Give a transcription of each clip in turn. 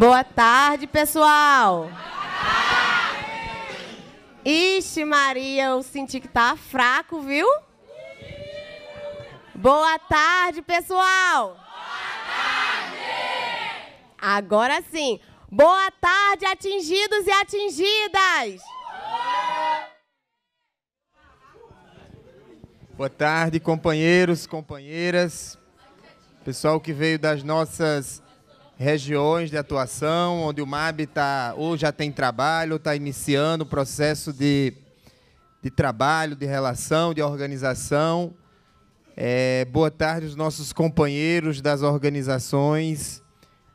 Boa tarde, pessoal. Boa tarde. Ixi, Maria, eu senti que tá fraco, viu? Boa tarde, pessoal. Boa tarde. Agora sim. Boa tarde, atingidos e atingidas. Boa tarde, companheiros, companheiras. Pessoal que veio das nossas regiões de atuação onde o MAB tá, ou já tem trabalho, está iniciando o processo de, de trabalho, de relação, de organização. É, boa tarde aos nossos companheiros das organizações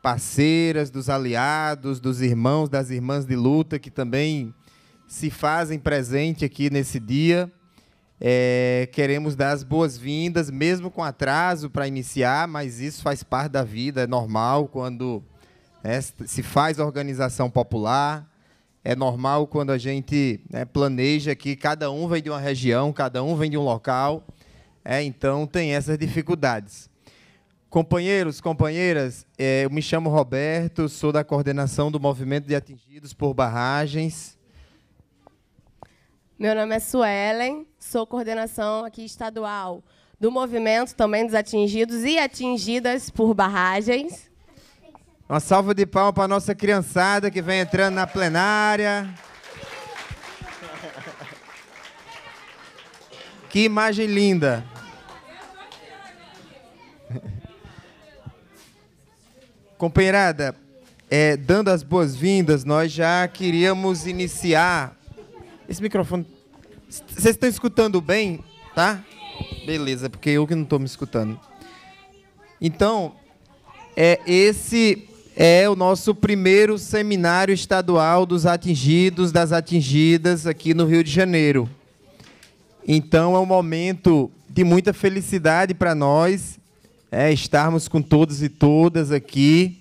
parceiras, dos aliados, dos irmãos, das irmãs de luta que também se fazem presente aqui nesse dia. É, queremos dar as boas-vindas, mesmo com atraso para iniciar, mas isso faz parte da vida, é normal quando é, se faz organização popular, é normal quando a gente né, planeja que cada um vem de uma região, cada um vem de um local, é, então tem essas dificuldades. Companheiros, companheiras, é, eu me chamo Roberto, sou da coordenação do Movimento de Atingidos por Barragens. Meu nome é Suelen, sou coordenação aqui estadual do movimento também dos atingidos e atingidas por barragens. Uma salva de palmas para a nossa criançada que vem entrando na plenária. Que imagem linda! Companheirada, é, dando as boas-vindas, nós já queríamos iniciar esse microfone. Vocês estão escutando bem? Tá? Beleza, porque eu que não estou me escutando. Então, é esse é o nosso primeiro seminário estadual dos atingidos, das atingidas aqui no Rio de Janeiro. Então é um momento de muita felicidade para nós é, estarmos com todos e todas aqui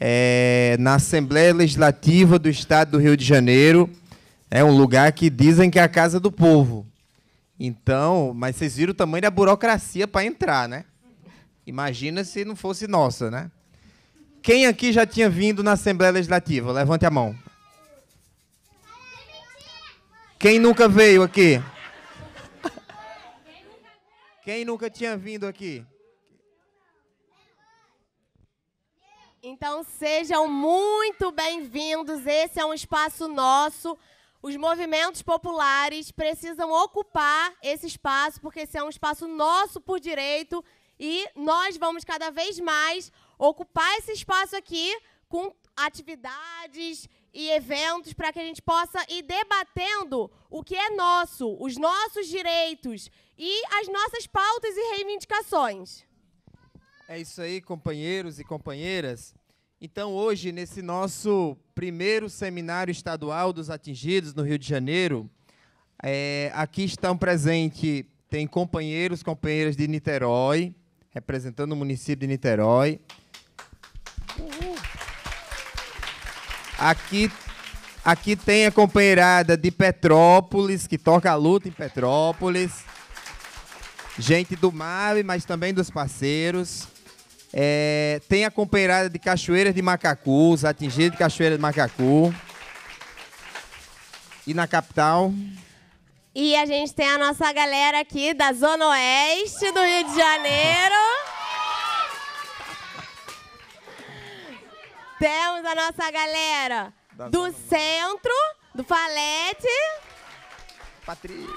é, na Assembleia Legislativa do Estado do Rio de Janeiro. É um lugar que dizem que é a casa do povo. Então, mas vocês viram o tamanho da burocracia para entrar, né? Imagina se não fosse nossa, né? Quem aqui já tinha vindo na Assembleia Legislativa? Levante a mão. Quem nunca veio aqui? Quem nunca tinha vindo aqui? Então sejam muito bem-vindos. Esse é um espaço nosso. Os movimentos populares precisam ocupar esse espaço, porque esse é um espaço nosso por direito e nós vamos cada vez mais ocupar esse espaço aqui com atividades e eventos para que a gente possa ir debatendo o que é nosso, os nossos direitos e as nossas pautas e reivindicações. É isso aí, companheiros e companheiras. Então, hoje, nesse nosso primeiro Seminário Estadual dos Atingidos no Rio de Janeiro. É, aqui estão presentes, tem companheiros, companheiras de Niterói, representando o município de Niterói. Aqui, aqui tem a companheirada de Petrópolis, que toca a luta em Petrópolis. Gente do MAB, mas também dos parceiros. É, tem a companheirada de Cachoeiras de Macacu, os atingidos de Cachoeiras de Macacu. E na capital. E a gente tem a nossa galera aqui da Zona Oeste do Rio de Janeiro. Temos a nossa galera da do Zona centro, do Falete. Patrícia.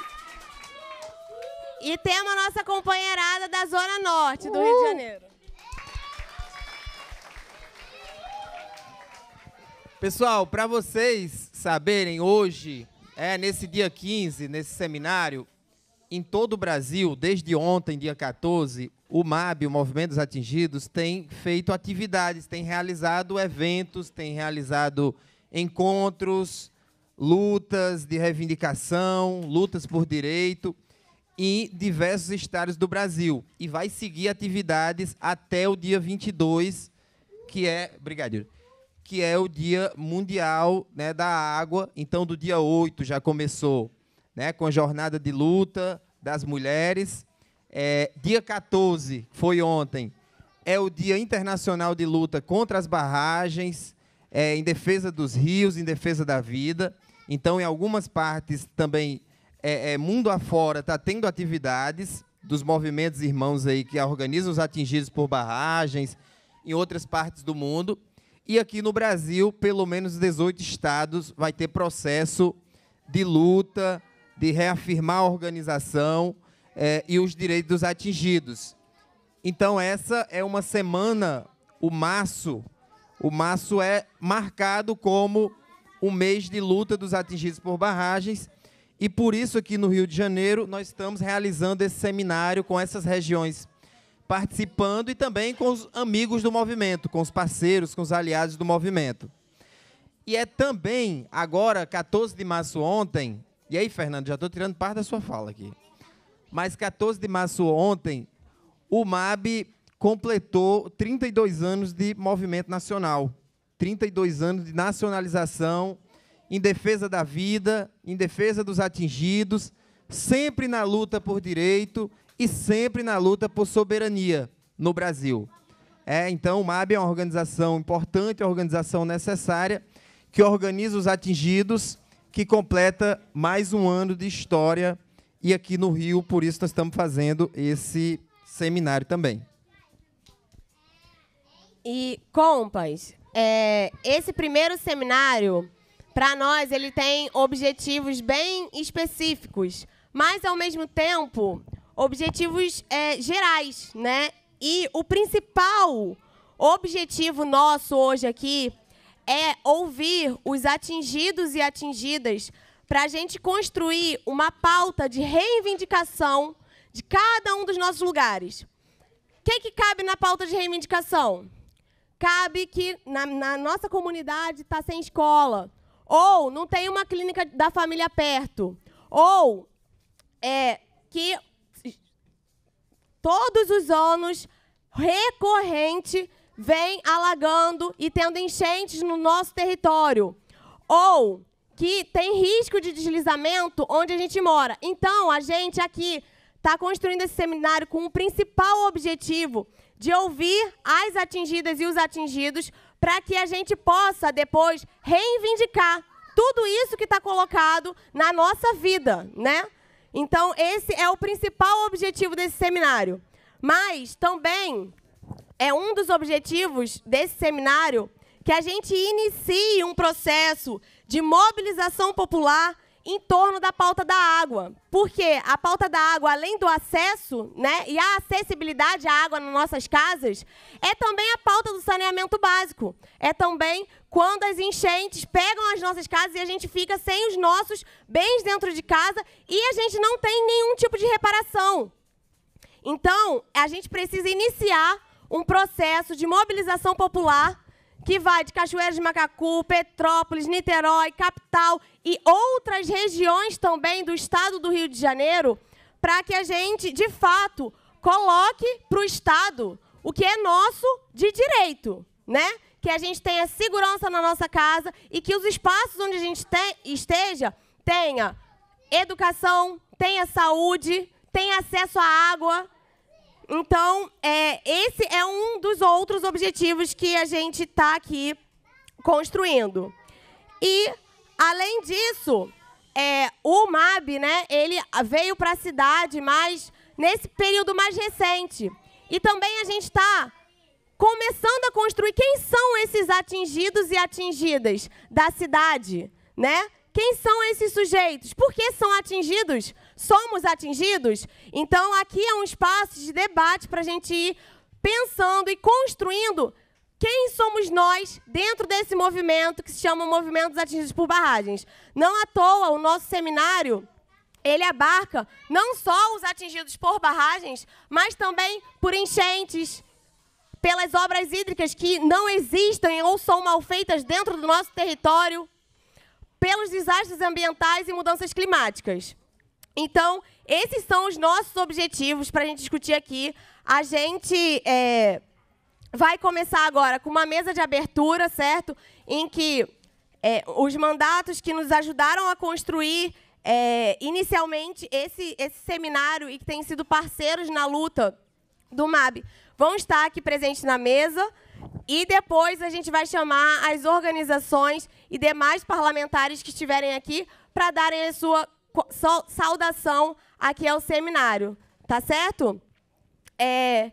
E temos a nossa companheirada da Zona Norte do uh. Rio de Janeiro. Pessoal, para vocês saberem, hoje, é nesse dia 15, nesse seminário, em todo o Brasil, desde ontem, dia 14, o MAB, o Movimento dos Atingidos, tem feito atividades, tem realizado eventos, tem realizado encontros, lutas de reivindicação, lutas por direito em diversos estados do Brasil. E vai seguir atividades até o dia 22, que é. Obrigado que é o Dia Mundial né, da Água. Então, do dia 8 já começou né, com a jornada de luta das mulheres. É, dia 14, foi ontem, é o Dia Internacional de Luta contra as Barragens, é, em defesa dos rios, em defesa da vida. Então, em algumas partes também, é, é, mundo afora, está tendo atividades dos movimentos irmãos aí que organizam os atingidos por barragens, em outras partes do mundo. E aqui no Brasil, pelo menos 18 estados vai ter processo de luta, de reafirmar a organização eh, e os direitos dos atingidos. Então, essa é uma semana, o março. O março é marcado como o mês de luta dos atingidos por barragens. E por isso, aqui no Rio de Janeiro, nós estamos realizando esse seminário com essas regiões participando e também com os amigos do movimento, com os parceiros, com os aliados do movimento. E é também, agora, 14 de março ontem, e aí, Fernando, já estou tirando parte da sua fala aqui, mas 14 de março ontem, o MAB completou 32 anos de movimento nacional, 32 anos de nacionalização em defesa da vida, em defesa dos atingidos, sempre na luta por direito e sempre na luta por soberania no Brasil. É, então, o MAB é uma organização importante, uma organização necessária, que organiza os atingidos, que completa mais um ano de história. E aqui no Rio, por isso, nós estamos fazendo esse seminário também. E, compas, é, esse primeiro seminário, para nós, ele tem objetivos bem específicos, mas, ao mesmo tempo, objetivos é, gerais, né? E o principal objetivo nosso hoje aqui é ouvir os atingidos e atingidas para a gente construir uma pauta de reivindicação de cada um dos nossos lugares. O que, que cabe na pauta de reivindicação? Cabe que na, na nossa comunidade está sem escola, ou não tem uma clínica da família perto, ou é, que todos os anos, recorrente, vem alagando e tendo enchentes no nosso território. Ou que tem risco de deslizamento onde a gente mora. Então, a gente aqui está construindo esse seminário com o principal objetivo de ouvir as atingidas e os atingidos para que a gente possa depois reivindicar tudo isso que está colocado na nossa vida, né? Então, esse é o principal objetivo desse seminário. Mas também é um dos objetivos desse seminário que a gente inicie um processo de mobilização popular em torno da pauta da água. Porque a pauta da água, além do acesso né, e a acessibilidade à água nas nossas casas, é também a pauta do saneamento básico. É também quando as enchentes pegam as nossas casas e a gente fica sem os nossos bens dentro de casa e a gente não tem nenhum tipo de reparação. Então, a gente precisa iniciar um processo de mobilização popular que vai de Cachoeiras de Macacu, Petrópolis, Niterói, capital e outras regiões também do estado do Rio de Janeiro, para que a gente, de fato, coloque para o Estado o que é nosso de direito, né? Que a gente tenha segurança na nossa casa e que os espaços onde a gente esteja tenha educação, tenha saúde, tenha acesso à água, então, é, esse é um dos outros objetivos que a gente está aqui construindo. E, além disso, é, o MAB né, ele veio para a cidade mais, nesse período mais recente. E também a gente está começando a construir quem são esses atingidos e atingidas da cidade, né? Quem são esses sujeitos? Por que são atingidos? somos atingidos? Então, aqui é um espaço de debate para a gente ir pensando e construindo quem somos nós dentro desse movimento que se chama Movimentos Atingidos por Barragens. Não à toa, o nosso seminário ele abarca não só os atingidos por barragens, mas também por enchentes, pelas obras hídricas que não existem ou são mal feitas dentro do nosso território, pelos desastres ambientais e mudanças climáticas. Então, esses são os nossos objetivos para a gente discutir aqui. A gente é, vai começar agora com uma mesa de abertura, certo? Em que é, os mandatos que nos ajudaram a construir é, inicialmente esse, esse seminário e que têm sido parceiros na luta do MAB vão estar aqui presentes na mesa. E depois a gente vai chamar as organizações e demais parlamentares que estiverem aqui para darem a sua saudação aqui ao é seminário, tá certo? É,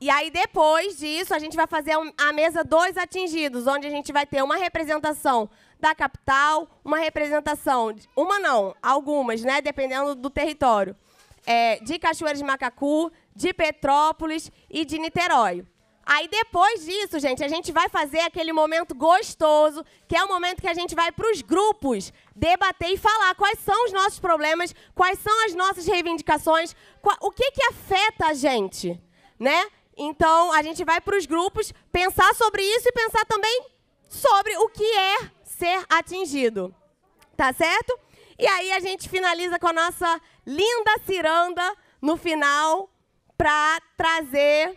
e aí, depois disso, a gente vai fazer a mesa dois atingidos, onde a gente vai ter uma representação da capital, uma representação, uma não, algumas, né, dependendo do território, é, de Cachoeira de Macacu, de Petrópolis e de Niterói. Aí depois disso, gente, a gente vai fazer aquele momento gostoso, que é o momento que a gente vai para os grupos debater e falar quais são os nossos problemas, quais são as nossas reivindicações, o que, que afeta a gente, né? Então, a gente vai para os grupos pensar sobre isso e pensar também sobre o que é ser atingido. Tá certo? E aí a gente finaliza com a nossa linda ciranda no final para trazer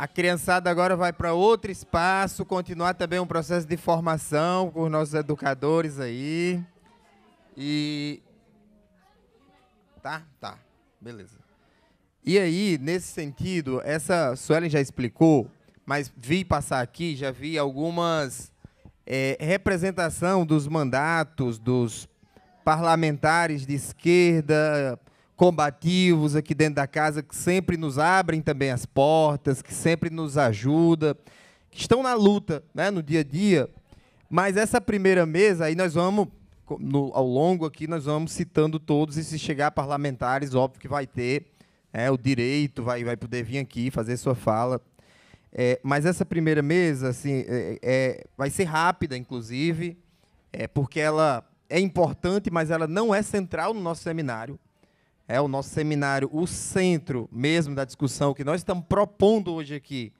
A criançada agora vai para outro espaço, continuar também um processo de formação com os nossos educadores aí. E. Tá, tá, beleza. E aí, nesse sentido, essa Suelen já explicou, mas vi passar aqui, já vi algumas é, representação dos mandatos dos parlamentares de esquerda, combativos aqui dentro da casa que sempre nos abrem também as portas, que sempre nos ajuda, que estão na luta, né, no dia a dia. Mas essa primeira mesa aí nós vamos no, ao longo aqui nós vamos citando todos e se chegar parlamentares, óbvio que vai ter é, o direito, vai, vai poder vir aqui fazer sua fala. É, mas essa primeira mesa assim, é, é, é vai ser rápida, inclusive, é, porque ela é importante, mas ela não é central no nosso seminário é o nosso seminário, o centro mesmo da discussão que nós estamos propondo hoje aqui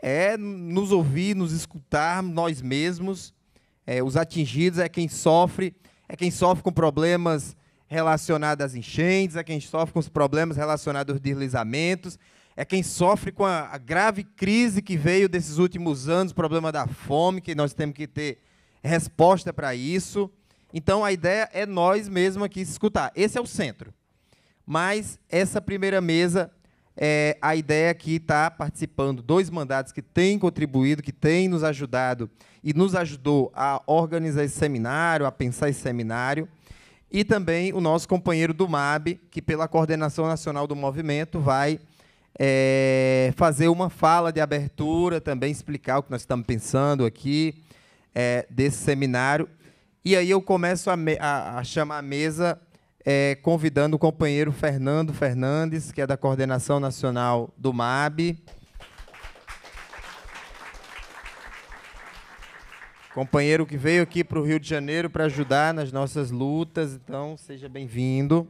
é nos ouvir, nos escutar nós mesmos. É, os atingidos é quem sofre, é quem sofre com problemas relacionados às enchentes, é quem sofre com os problemas relacionados aos deslizamentos, é quem sofre com a, a grave crise que veio desses últimos anos, o problema da fome, que nós temos que ter resposta para isso. Então, a ideia é nós mesmos aqui se escutar. Esse é o centro. Mas essa primeira mesa, é, a ideia que está participando dois mandatos que têm contribuído, que têm nos ajudado e nos ajudou a organizar esse seminário, a pensar esse seminário, e também o nosso companheiro do MAB, que pela coordenação nacional do movimento vai é, fazer uma fala de abertura, também explicar o que nós estamos pensando aqui é, desse seminário. E aí eu começo a, a, a chamar a mesa é, convidando o companheiro Fernando Fernandes, que é da Coordenação Nacional do MAB. Companheiro que veio aqui para o Rio de Janeiro para ajudar nas nossas lutas, então seja bem-vindo.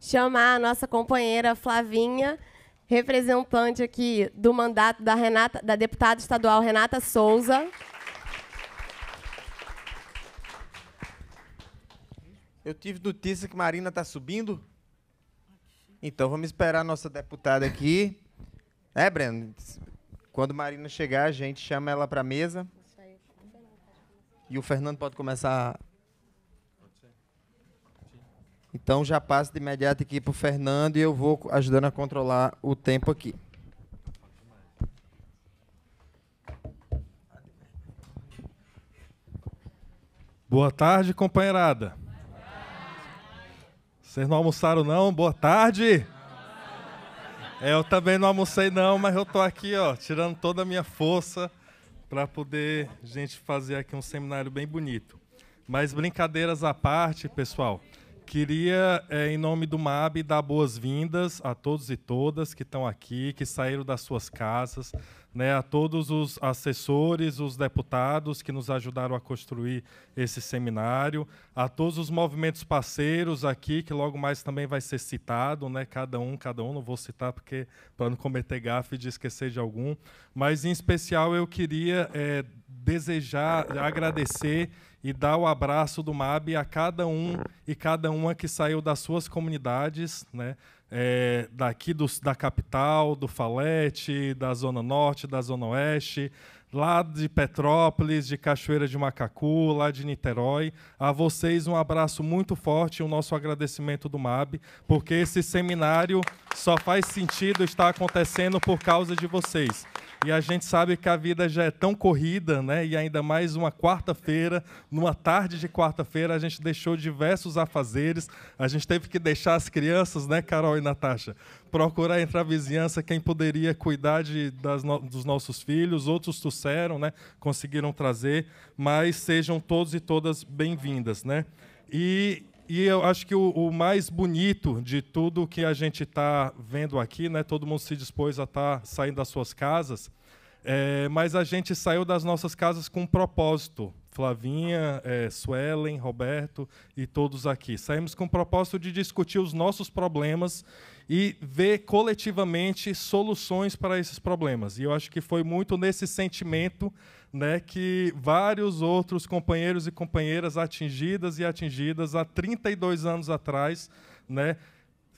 Chamar a nossa companheira Flavinha, representante aqui do mandato da, Renata, da deputada estadual Renata Souza. Eu tive notícia que Marina está subindo. Então vamos esperar a nossa deputada aqui. É, Breno? Quando Marina chegar, a gente chama ela para a mesa. E o Fernando pode começar. Então já passo de imediato aqui para o Fernando e eu vou ajudando a controlar o tempo aqui. Boa tarde, companheirada. Vocês não almoçaram não? Boa tarde. É, eu também não almocei não, mas eu tô aqui, ó, tirando toda a minha força para poder gente fazer aqui um seminário bem bonito. Mas brincadeiras à parte, pessoal. Queria, é, em nome do MAB, dar boas-vindas a todos e todas que estão aqui, que saíram das suas casas, né, a todos os assessores, os deputados que nos ajudaram a construir esse seminário, a todos os movimentos parceiros aqui, que logo mais também vai ser citado, né, cada um, cada um, não vou citar porque para não cometer gafe de esquecer de algum, mas em especial eu queria é, desejar, agradecer e dá o abraço do MAB a cada um e cada uma que saiu das suas comunidades, né? É, daqui do, da capital, do Falete, da Zona Norte, da Zona Oeste, lá de Petrópolis, de Cachoeira de Macacu, lá de Niterói. A vocês um abraço muito forte e o nosso agradecimento do MAB, porque esse seminário só faz sentido estar acontecendo por causa de vocês. E a gente sabe que a vida já é tão corrida, né? E ainda mais uma quarta-feira, numa tarde de quarta-feira, a gente deixou diversos afazeres. A gente teve que deixar as crianças, né, Carol e Natasha, procurar entre a vizinhança quem poderia cuidar de, das no, dos nossos filhos, outros trouxeram, né? Conseguiram trazer, mas sejam todos e todas bem-vindas, né? E, e eu acho que o, o, mais bonito de tudo que a gente está vendo aqui, né? Todo mundo se dispôs a estar tá saindo das suas casas, é, mas a gente saiu das nossas casas com um propósito. Flavinha, é, Suelen, Roberto e todos aqui. Saímos com o propósito de discutir os nossos problemas e ver coletivamente soluções para esses problemas. E eu acho que foi muito nesse sentimento né, que vários outros companheiros e companheiras atingidas e atingidas há 32 anos atrás né,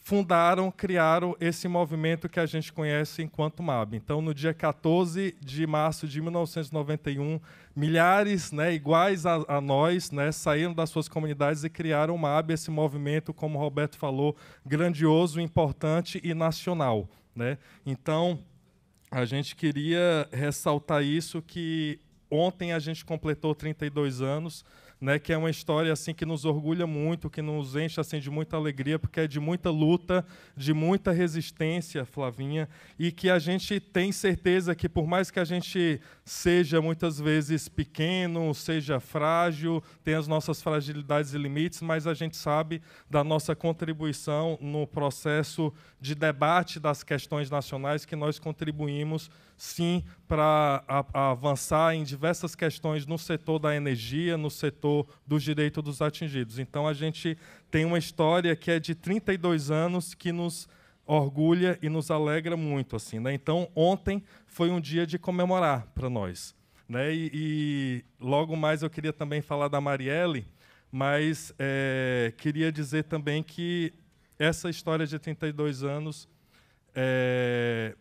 fundaram, criaram esse movimento que a gente conhece enquanto MAB. Então, no dia 14 de março de 1991, milhares né, iguais a, a nós né, saíram das suas comunidades e criaram o MAB, esse movimento, como o Roberto falou, grandioso, importante e nacional. Né? Então, a gente queria ressaltar isso, que ontem a gente completou 32 anos, né, que é uma história assim que nos orgulha muito, que nos enche assim de muita alegria, porque é de muita luta, de muita resistência, Flavinha, e que a gente tem certeza que por mais que a gente seja muitas vezes pequeno, seja frágil, tenha as nossas fragilidades e limites, mas a gente sabe da nossa contribuição no processo de debate das questões nacionais que nós contribuímos sim para avançar em diversas questões no setor da energia, no setor dos direitos dos atingidos. Então, a gente tem uma história que é de 32 anos que nos orgulha e nos alegra muito. assim. Né? Então, ontem foi um dia de comemorar para nós. Né? E, e, logo mais eu queria também falar da Marielle, mas é, queria dizer também que essa história de 32 anos é,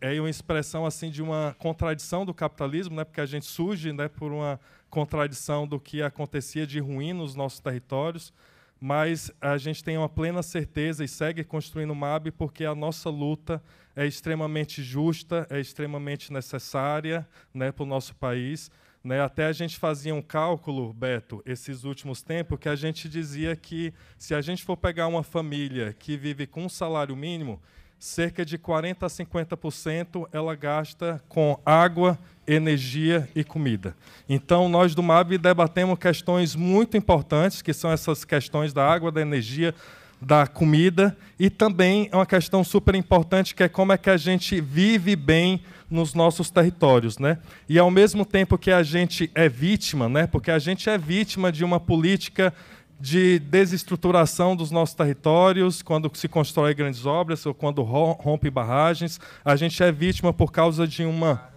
é uma expressão assim de uma contradição do capitalismo, né? Porque a gente surge, né, por uma contradição do que acontecia de ruim nos nossos territórios, mas a gente tem uma plena certeza e segue construindo o MAB porque a nossa luta é extremamente justa, é extremamente necessária, né, para o nosso país. Né, até a gente fazia um cálculo, Beto, esses últimos tempos, que a gente dizia que se a gente for pegar uma família que vive com um salário mínimo, cerca de 40 a 50% ela gasta com água, energia e comida. Então, nós do MAB debatemos questões muito importantes, que são essas questões da água, da energia, da comida, e também é uma questão super importante que é como é que a gente vive bem nos nossos territórios, né? E ao mesmo tempo que a gente é vítima, né? Porque a gente é vítima de uma política de desestruturação dos nossos territórios, quando se constrói grandes obras ou quando rompe barragens. A gente é vítima por causa de uma.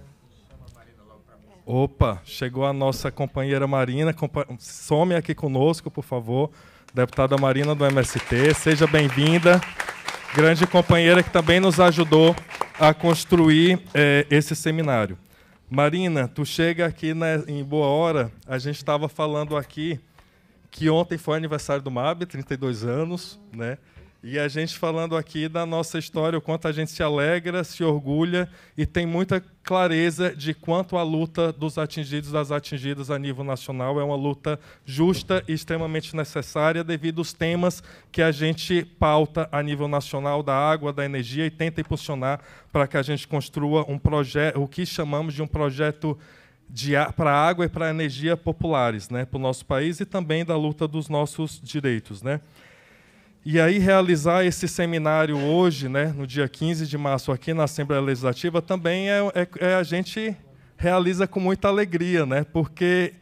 Opa, chegou a nossa companheira Marina. Some aqui conosco, por favor. Deputada Marina do MST, seja bem-vinda. Grande companheira que também nos ajudou a construir eh, esse seminário. Marina, tu chega aqui né, em boa hora. A gente estava falando aqui que ontem foi aniversário do MAB, 32 anos, né? E a gente falando aqui da nossa história, o quanto a gente se alegra, se orgulha e tem muita clareza de quanto a luta dos atingidos das atingidas a nível nacional é uma luta justa e extremamente necessária devido aos temas que a gente pauta a nível nacional da água, da energia e tenta impulsionar para que a gente construa um projeto, o que chamamos de um projeto para a água e para a energia populares né, para o nosso país e também da luta dos nossos direitos. Né. E aí realizar esse seminário hoje, né, no dia 15 de março, aqui na Assembleia Legislativa, também é, é, é a gente realiza com muita alegria, né, porque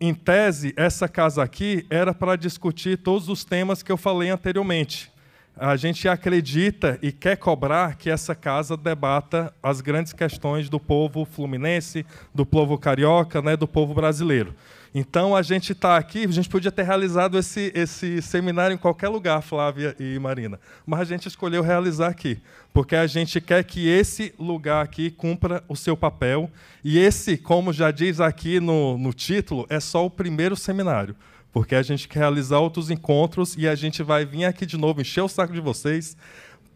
em tese essa casa aqui era para discutir todos os temas que eu falei anteriormente a gente acredita e quer cobrar que essa casa debata as grandes questões do povo fluminense, do povo carioca, né, do povo brasileiro. Então a gente está aqui, a gente podia ter realizado esse, esse seminário em qualquer lugar, Flávia e Marina, mas a gente escolheu realizar aqui, porque a gente quer que esse lugar aqui cumpra o seu papel, e esse, como já diz aqui no, no título, é só o primeiro seminário porque a gente quer realizar outros encontros e a gente vai vir aqui de novo encher o saco de vocês,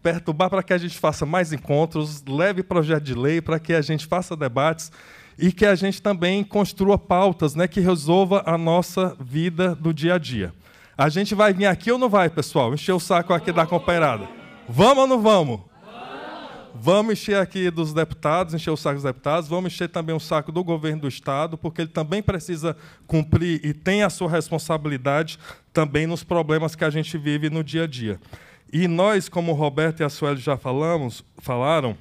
perturbar para que a gente faça mais encontros, leve projeto de lei para que a gente faça debates e que a gente também construa pautas, né, que resolva a nossa vida do dia a dia. A gente vai vir aqui ou não vai, pessoal? Encher o saco aqui da companheirada. Vamos ou não vamos? Vamos encher aqui dos deputados, encher o saco dos deputados, vamos encher também o saco do governo do Estado, porque ele também precisa cumprir e tem a sua responsabilidade também nos problemas que a gente vive no dia a dia. E nós, como o Roberto e a Sueli já falamos, falaram,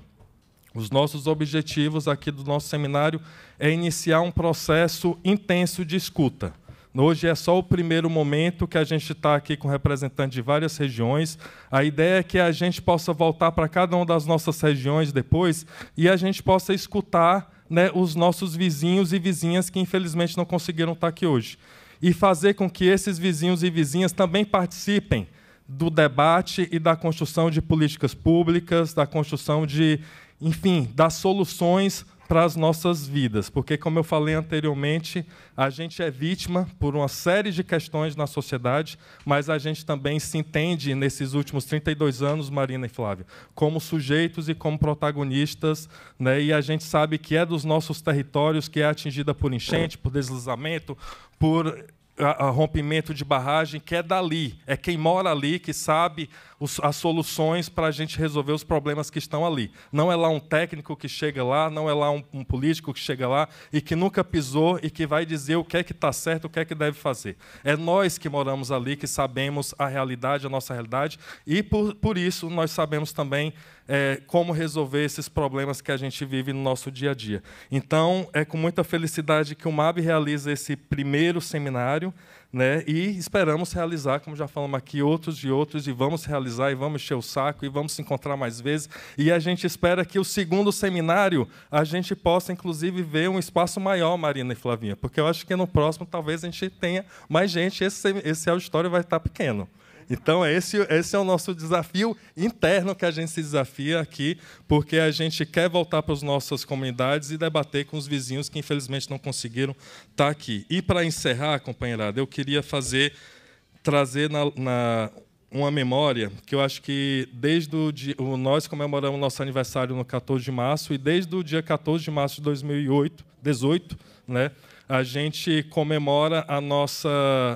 os nossos objetivos aqui do nosso seminário é iniciar um processo intenso de escuta. Hoje é só o primeiro momento que a gente está aqui com representantes de várias regiões. A ideia é que a gente possa voltar para cada uma das nossas regiões depois e a gente possa escutar né, os nossos vizinhos e vizinhas que infelizmente não conseguiram estar tá aqui hoje. E fazer com que esses vizinhos e vizinhas também participem do debate e da construção de políticas públicas, da construção de, enfim, das soluções para as nossas vidas, porque, como eu falei anteriormente, a gente é vítima por uma série de questões na sociedade, mas a gente também se entende nesses últimos 32 anos, Marina e Flávia, como sujeitos e como protagonistas, né? e a gente sabe que é dos nossos territórios que é atingida por enchente, por deslizamento, por a, a rompimento de barragem, que é dali. É quem mora ali que sabe os, as soluções para a gente resolver os problemas que estão ali. Não é lá um técnico que chega lá, não é lá um, um político que chega lá e que nunca pisou e que vai dizer o que é que está certo, o que é que deve fazer. É nós que moramos ali que sabemos a realidade, a nossa realidade, e por, por isso nós sabemos também é, como resolver esses problemas que a gente vive no nosso dia a dia. Então, é com muita felicidade que o MAB realiza esse primeiro seminário. Né? E esperamos realizar, como já falamos aqui, outros e outros, e vamos realizar, e vamos encher o saco, e vamos se encontrar mais vezes. E a gente espera que o segundo seminário a gente possa, inclusive, ver um espaço maior, Marina e Flavinha, porque eu acho que no próximo talvez a gente tenha mais gente, esse, esse auditório vai estar pequeno. Então, esse, esse é o nosso desafio interno que a gente se desafia aqui, porque a gente quer voltar para as nossas comunidades e debater com os vizinhos que, infelizmente, não conseguiram estar tá aqui. E, para encerrar, companheirada, eu queria fazer trazer na, na uma memória que eu acho que desde o dia, nós comemoramos nosso aniversário no 14 de março e desde o dia 14 de março de 2008, 18, né? a gente comemora a nossa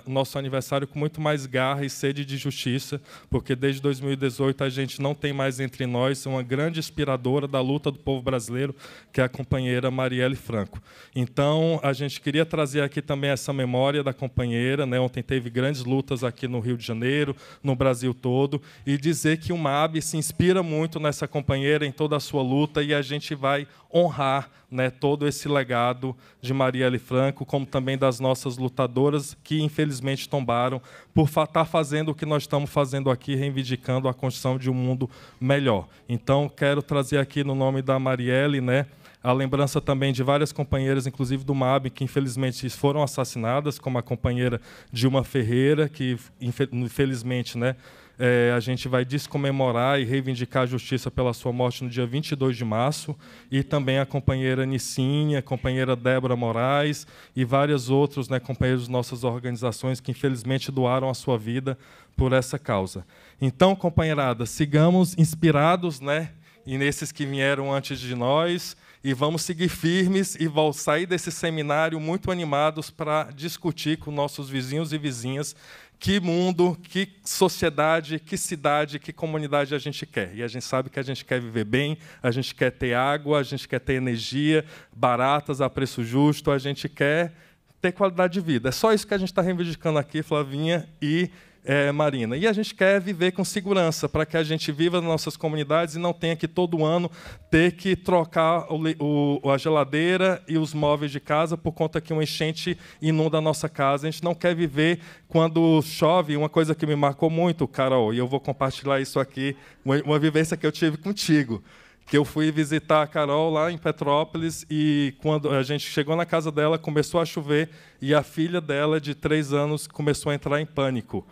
nosso aniversário com muito mais garra e sede de justiça, porque desde 2018 a gente não tem mais entre nós uma grande inspiradora da luta do povo brasileiro, que é a companheira Marielle Franco. Então, a gente queria trazer aqui também essa memória da companheira, né? Ontem teve grandes lutas aqui no Rio de Janeiro, no Brasil todo, e dizer que o MAB se inspira muito nessa companheira em toda a sua luta e a gente vai honrar né, todo esse legado de Marielle Franco, como também das nossas lutadoras que infelizmente tombaram por estar tá fazendo o que nós estamos fazendo aqui, reivindicando a construção de um mundo melhor. Então, quero trazer aqui no nome da Marielle, né? a lembrança também de várias companheiras, inclusive do MAB, que infelizmente foram assassinadas, como a companheira Dilma Ferreira, que infelizmente né, é, a gente vai descomemorar e reivindicar a justiça pela sua morte no dia 22 de março, e também a companheira Nicinha, a companheira Débora Moraes e vários outros né, companheiros de nossas organizações que, infelizmente, doaram a sua vida por essa causa. Então, companheirada, sigamos inspirados né, e nesses que vieram antes de nós, e vamos seguir firmes e vamos sair desse seminário muito animados para discutir com nossos vizinhos e vizinhas que mundo, que sociedade, que cidade, que comunidade a gente quer. E a gente sabe que a gente quer viver bem, a gente quer ter água, a gente quer ter energia, baratas, a preço justo, a gente quer ter qualidade de vida. É só isso que a gente está reivindicando aqui, Flavinha, e é, marina. E a gente quer viver com segurança, para que a gente viva nas nossas comunidades e não tenha que todo ano ter que trocar o, o, a geladeira e os móveis de casa por conta que um enchente inunda a nossa casa. A gente não quer viver quando chove. Uma coisa que me marcou muito, Carol, e eu vou compartilhar isso aqui, uma, uma vivência que eu tive contigo que eu fui visitar a Carol lá em Petrópolis e quando a gente chegou na casa dela começou a chover e a filha dela de três anos começou a entrar em pânico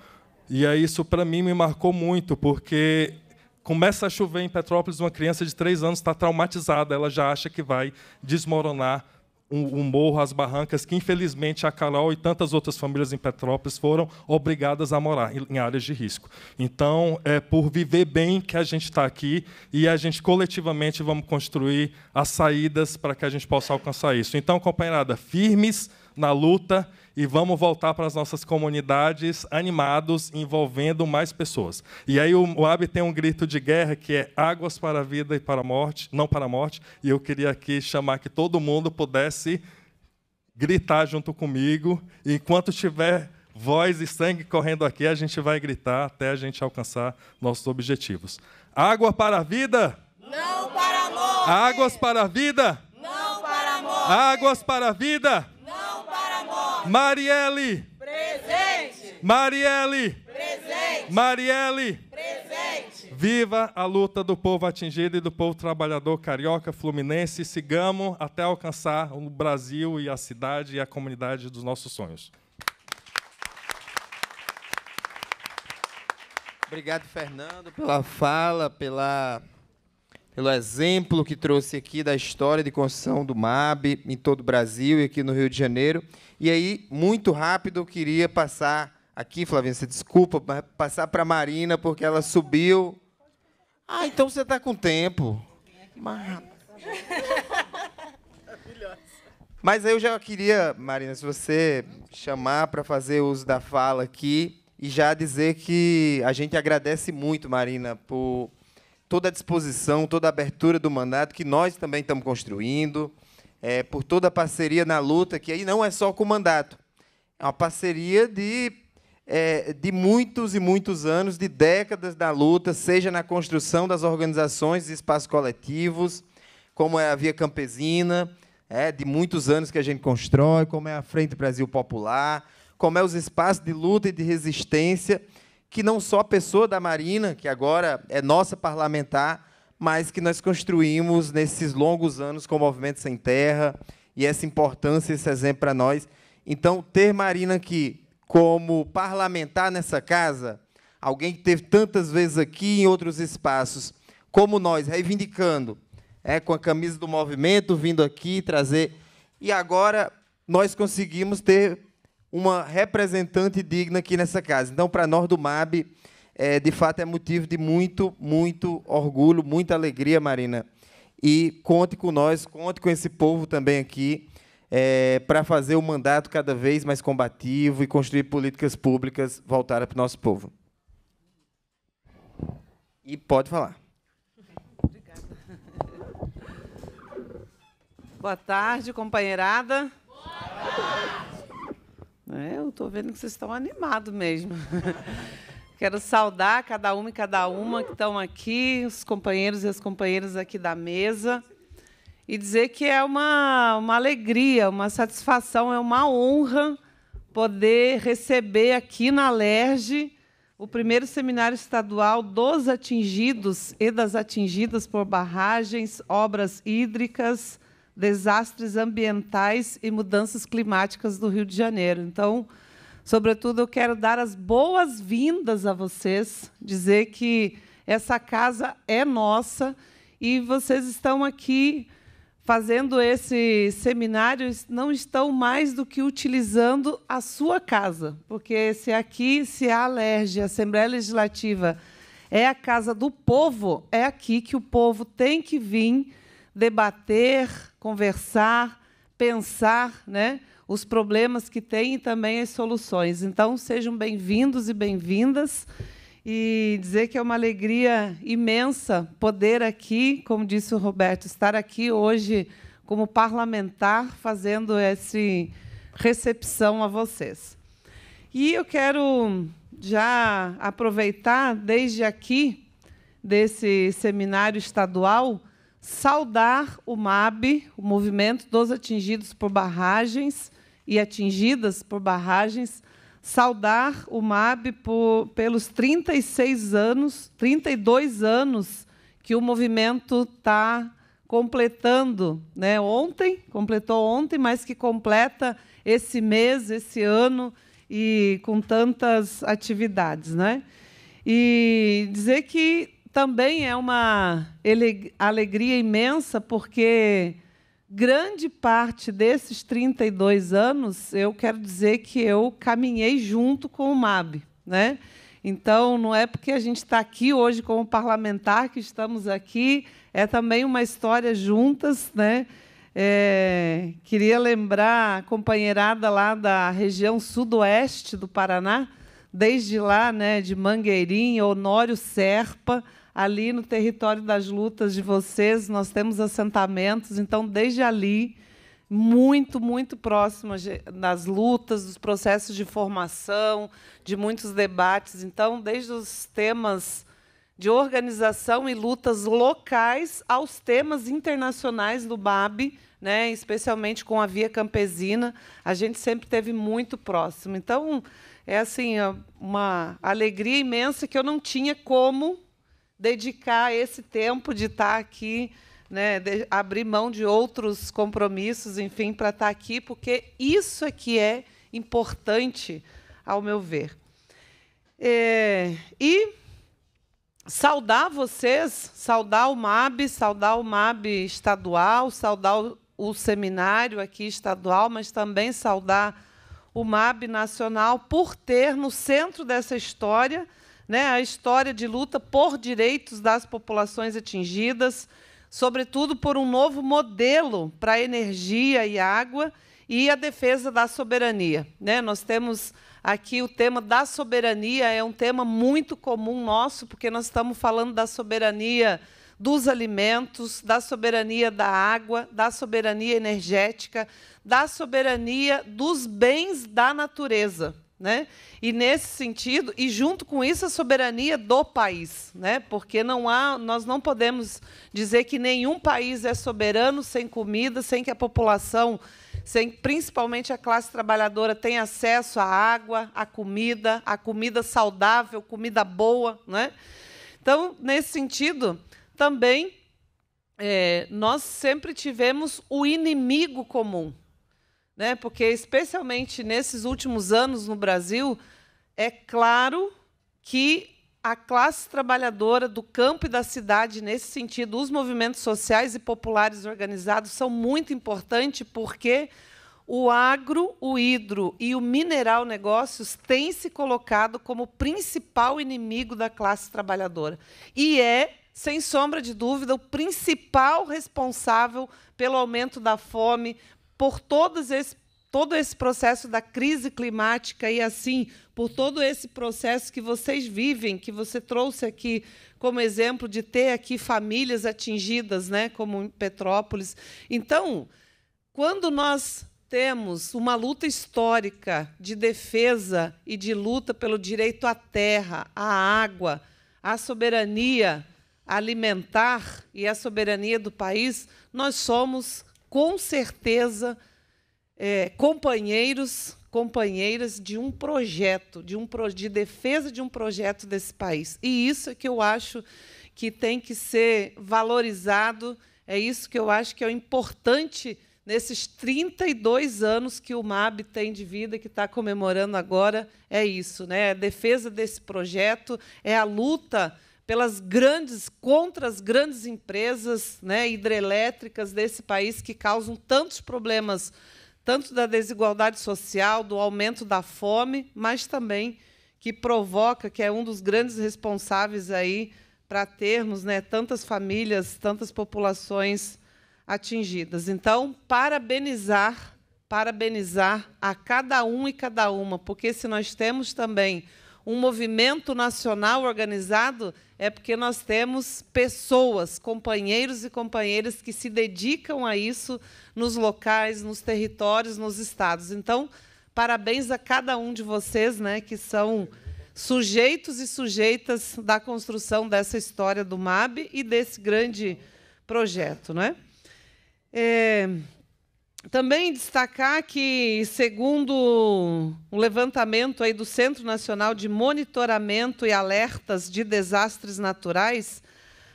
e aí isso para mim me marcou muito, porque começa a chover em Petrópolis, uma criança de três anos está traumatizada, ela já acha que vai desmoronar o um, um morro, as barrancas, que infelizmente a Carol e tantas outras famílias em Petrópolis foram obrigadas a morar em, em áreas de risco. Então, é por viver bem que a gente está aqui e a gente coletivamente vamos construir as saídas para que a gente possa alcançar isso. Então, companheirada, firmes na luta e vamos voltar para as nossas comunidades animados, envolvendo mais pessoas. E aí o Moab tem um grito de guerra que é águas para a vida e para a morte, não para a morte, e eu queria aqui chamar que todo mundo pudesse gritar junto comigo, e enquanto tiver voz e sangue correndo aqui, a gente vai gritar até a gente alcançar nossos objetivos. Água para a vida? Não para a morte. Águas para a vida? Não para a morte. Águas para a vida? Marielle. Presente. Marielle. Presente. Marielle. Presente. Viva a luta do povo atingido e do povo trabalhador carioca, fluminense. Sigamos até alcançar o Brasil e a cidade e a comunidade dos nossos sonhos. Obrigado, Fernando, pela fala, pela pelo exemplo que trouxe aqui da história de construção do MAB em todo o Brasil e aqui no Rio de Janeiro. E aí, muito rápido, eu queria passar aqui, Flavinha, você desculpa, passar para a Marina, porque ela subiu. Ah, então você está com tempo. Mas... Mas eu já queria, Marina, se você chamar para fazer uso da fala aqui e já dizer que a gente agradece muito, Marina, por toda a disposição, toda a abertura do mandato que nós também estamos construindo, é, por toda a parceria na luta, que aí não é só com o mandato, é uma parceria de, é, de muitos e muitos anos, de décadas da luta, seja na construção das organizações e espaços coletivos, como é a Via Campesina, é, de muitos anos que a gente constrói, como é a Frente Brasil Popular, como é os espaços de luta e de resistência que não só a pessoa da Marina, que agora é nossa parlamentar, mas que nós construímos nesses longos anos com o Movimento Sem Terra e essa importância, esse exemplo para nós. Então, ter Marina aqui como parlamentar nessa casa, alguém que teve tantas vezes aqui em outros espaços, como nós, reivindicando, é, com a camisa do movimento, vindo aqui trazer. E agora nós conseguimos ter uma representante digna aqui nessa casa. Então, para nós do MAB, é, de fato, é motivo de muito, muito orgulho, muita alegria, Marina. E conte com nós, conte com esse povo também aqui, é, para fazer o mandato cada vez mais combativo e construir políticas públicas voltadas para o nosso povo. E pode falar. Obrigada. Boa tarde, companheirada. Boa tarde. É, eu estou vendo que vocês estão animados mesmo. Quero saudar cada uma e cada uma que estão aqui, os companheiros e as companheiras aqui da mesa, e dizer que é uma, uma alegria, uma satisfação, é uma honra poder receber aqui na LERJ o primeiro seminário estadual dos atingidos e das atingidas por barragens, obras hídricas, desastres ambientais e mudanças climáticas do Rio de Janeiro. Então, sobretudo, eu quero dar as boas-vindas a vocês, dizer que essa casa é nossa e vocês estão aqui fazendo esse seminário, não estão mais do que utilizando a sua casa, porque se aqui, se a Alerj, a Assembleia Legislativa, é a casa do povo, é aqui que o povo tem que vir debater, conversar, pensar né, os problemas que tem e também as soluções. Então, sejam bem-vindos e bem-vindas. E dizer que é uma alegria imensa poder aqui, como disse o Roberto, estar aqui hoje como parlamentar fazendo essa recepção a vocês. E eu quero já aproveitar, desde aqui, desse seminário estadual, saudar o MAB, o Movimento dos Atingidos por Barragens e Atingidas por Barragens, saudar o MAB por, pelos 36 anos, 32 anos que o movimento está completando, né? Ontem completou ontem, mas que completa esse mês, esse ano e com tantas atividades, né? E dizer que também é uma alegria imensa, porque grande parte desses 32 anos, eu quero dizer que eu caminhei junto com o MAB. Né? Então, não é porque a gente está aqui hoje como parlamentar que estamos aqui, é também uma história juntas. Né? É, queria lembrar a companheirada lá da região sudoeste do Paraná, desde lá, né, de Mangueirinha, Honório Serpa, ali no território das lutas de vocês, nós temos assentamentos, então desde ali muito, muito próximo das lutas, dos processos de formação, de muitos debates. Então, desde os temas de organização e lutas locais aos temas internacionais do BAB, né, especialmente com a Via Campesina, a gente sempre teve muito próximo. Então, é assim é uma alegria imensa que eu não tinha como dedicar esse tempo de estar tá aqui, né, abrir mão de outros compromissos, enfim, para estar tá aqui, porque isso é que é importante, ao meu ver. É, e saudar vocês, saudar o MAB, saudar o MAB estadual, saudar o, o seminário aqui estadual, mas também saudar o MAB nacional por ter no centro dessa história né, a história de luta por direitos das populações atingidas, sobretudo por um novo modelo para energia e água e a defesa da soberania. Né? Nós temos aqui o tema da soberania, é um tema muito comum nosso, porque nós estamos falando da soberania dos alimentos, da soberania da água, da soberania energética, da soberania dos bens da natureza. Né? E nesse sentido, e junto com isso a soberania do país, né? Porque não há, nós não podemos dizer que nenhum país é soberano sem comida, sem que a população, sem principalmente a classe trabalhadora tenha acesso à água, à comida, à comida saudável, comida boa, né? Então, nesse sentido, também é, nós sempre tivemos o inimigo comum, né? Porque especialmente nesses últimos anos no Brasil, é claro que a classe trabalhadora do campo e da cidade, nesse sentido, os movimentos sociais e populares organizados são muito importantes, porque o agro, o hidro e o mineral negócios têm se colocado como principal inimigo da classe trabalhadora. E é, sem sombra de dúvida, o principal responsável pelo aumento da fome, por todos esse, todo esse processo da crise climática e assim, por todo esse processo que vocês vivem, que você trouxe aqui como exemplo de ter aqui famílias atingidas, né, como em Petrópolis. Então, quando nós temos uma luta histórica de defesa e de luta pelo direito à terra, à água, à soberania alimentar e à soberania do país, nós somos com certeza, é, companheiros, companheiras de um projeto, de, um pro, de defesa de um projeto desse país. E isso é que eu acho que tem que ser valorizado, é isso que eu acho que é o importante nesses 32 anos que o MAB tem de vida, que está comemorando agora, é isso, né? É a defesa desse projeto, é a luta pelas grandes, contra as grandes empresas né, hidrelétricas desse país que causam tantos problemas, tanto da desigualdade social, do aumento da fome, mas também que provoca, que é um dos grandes responsáveis aí para termos né, tantas famílias, tantas populações atingidas. Então, parabenizar, parabenizar a cada um e cada uma, porque se nós temos também um movimento nacional organizado é porque nós temos pessoas, companheiros e companheiras que se dedicam a isso nos locais, nos territórios, nos estados. Então, parabéns a cada um de vocês, né, que são sujeitos e sujeitas da construção dessa história do MAB e desse grande projeto, né? é também destacar que, segundo o levantamento aí do Centro Nacional de Monitoramento e Alertas de Desastres Naturais,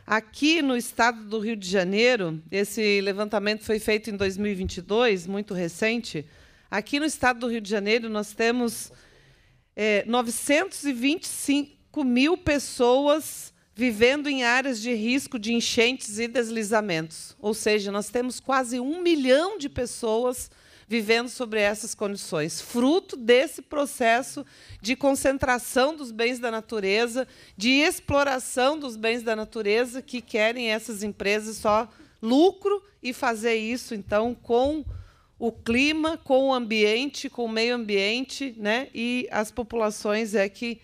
aqui no estado do Rio de Janeiro, esse levantamento foi feito em 2022, muito recente, aqui no estado do Rio de Janeiro nós temos é, eh, 925 mil pessoas vivendo em áreas de risco de enchentes e deslizamentos. Ou seja, nós temos quase um milhão de pessoas vivendo sobre essas condições, fruto desse processo de concentração dos bens da natureza, de exploração dos bens da natureza, que querem essas empresas só lucro e fazer isso, então, com o clima, com o ambiente, com o meio ambiente, né? e as populações é que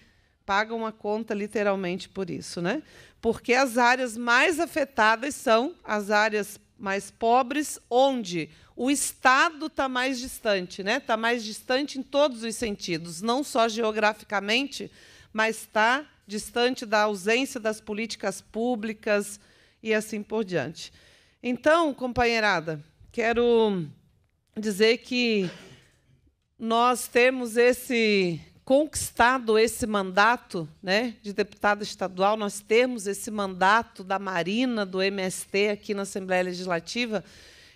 pagam a conta literalmente por isso, né? Porque as áreas mais afetadas são as áreas mais pobres, onde o Estado está mais distante, né? Está mais distante em todos os sentidos, não só geograficamente, mas está distante da ausência das políticas públicas e assim por diante. Então, companheirada, quero dizer que nós temos esse conquistado esse mandato né, de deputado estadual, nós temos esse mandato da Marina, do MST, aqui na Assembleia Legislativa,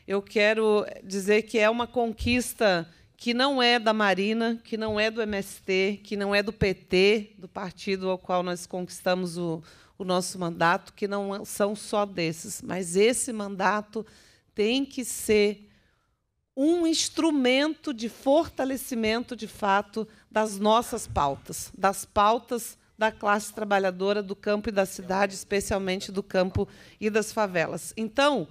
eu quero dizer que é uma conquista que não é da Marina, que não é do MST, que não é do PT, do partido ao qual nós conquistamos o, o nosso mandato, que não são só desses, mas esse mandato tem que ser um instrumento de fortalecimento, de fato, das nossas pautas, das pautas da classe trabalhadora do campo e da cidade, especialmente do campo e das favelas. Então,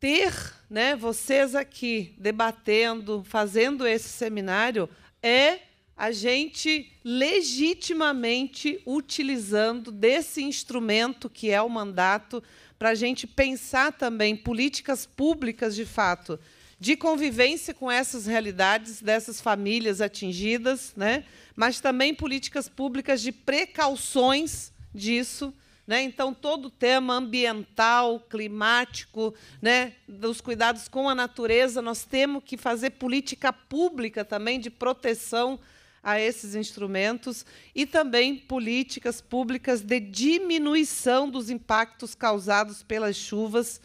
ter né, vocês aqui debatendo, fazendo esse seminário, é a gente legitimamente utilizando desse instrumento que é o mandato para a gente pensar também políticas públicas de fato de convivência com essas realidades dessas famílias atingidas, né? mas também políticas públicas de precauções disso. Né? Então, todo o tema ambiental, climático, né? dos cuidados com a natureza, nós temos que fazer política pública também de proteção a esses instrumentos e também políticas públicas de diminuição dos impactos causados pelas chuvas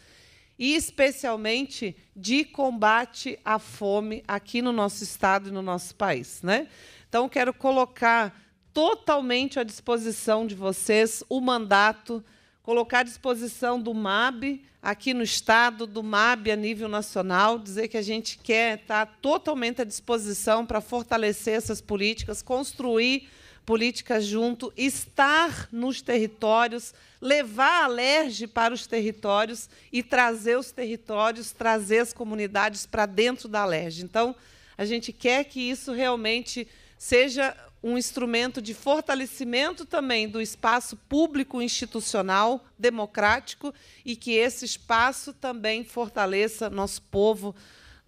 e especialmente de combate à fome aqui no nosso estado e no nosso país, né? Então quero colocar totalmente à disposição de vocês o mandato, colocar à disposição do MAB aqui no estado, do MAB a nível nacional, dizer que a gente quer estar totalmente à disposição para fortalecer essas políticas, construir políticas junto, estar nos territórios, levar a LERJ para os territórios e trazer os territórios, trazer as comunidades para dentro da LERJ. Então, a gente quer que isso realmente seja um instrumento de fortalecimento também do espaço público institucional democrático e que esse espaço também fortaleça nosso povo,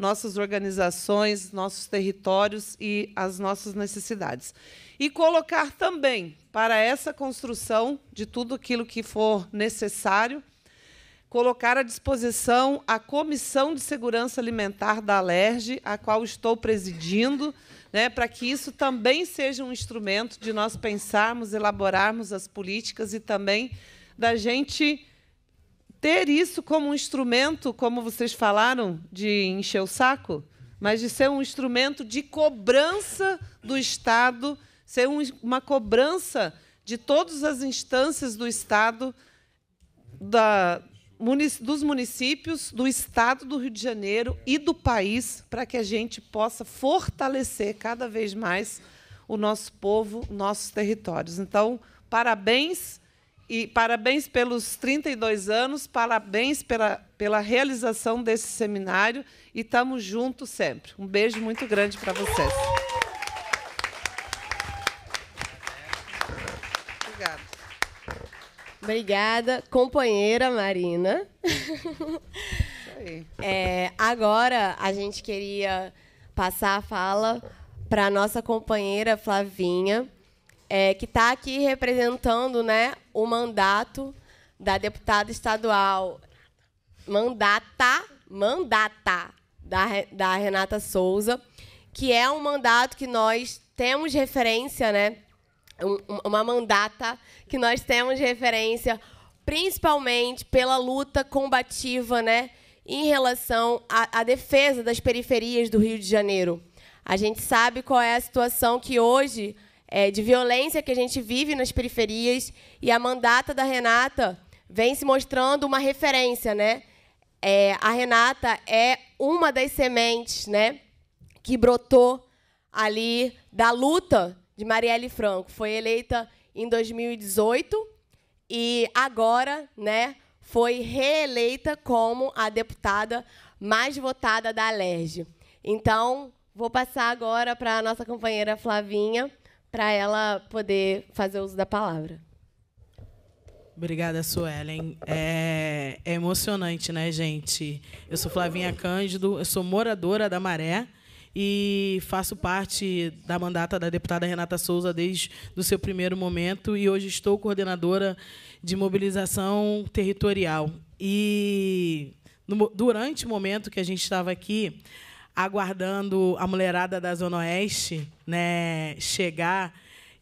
nossas organizações, nossos territórios e as nossas necessidades. E colocar também para essa construção de tudo aquilo que for necessário, colocar à disposição a Comissão de Segurança Alimentar da Alerj, a qual estou presidindo, né, para que isso também seja um instrumento de nós pensarmos, elaborarmos as políticas e também da gente ter isso como um instrumento, como vocês falaram, de encher o saco, mas de ser um instrumento de cobrança do Estado, ser um, uma cobrança de todas as instâncias do Estado, da, dos municípios, do Estado do Rio de Janeiro e do país, para que a gente possa fortalecer cada vez mais o nosso povo, nossos territórios. Então, parabéns e parabéns pelos 32 anos, parabéns pela, pela realização desse seminário e estamos juntos sempre. Um beijo muito grande para vocês. Obrigada. Obrigada, companheira Marina. É, agora a gente queria passar a fala para a nossa companheira Flavinha, é, que está aqui representando né, o mandato da deputada estadual mandata, mandata da, da Renata Souza, que é um mandato que nós temos referência, né? Um, uma mandata que nós temos referência, principalmente pela luta combativa, né? Em relação à, à defesa das periferias do Rio de Janeiro. A gente sabe qual é a situação que hoje é, de violência que a gente vive nas periferias. E a mandata da Renata vem se mostrando uma referência, né? É, a Renata é uma das sementes, né, que brotou ali da luta de Marielle Franco. Foi eleita em 2018 e agora, né, foi reeleita como a deputada mais votada da Alerj. Então, vou passar agora para a nossa companheira Flavinha para ela poder fazer uso da palavra. Obrigada, Suelen. É, é, emocionante, né, gente? Eu sou Flavinha Cândido, eu sou moradora da Maré e faço parte da mandata da deputada Renata Souza desde o seu primeiro momento e hoje estou coordenadora de mobilização territorial. E no, durante o momento que a gente estava aqui, aguardando a mulherada da Zona Oeste né, chegar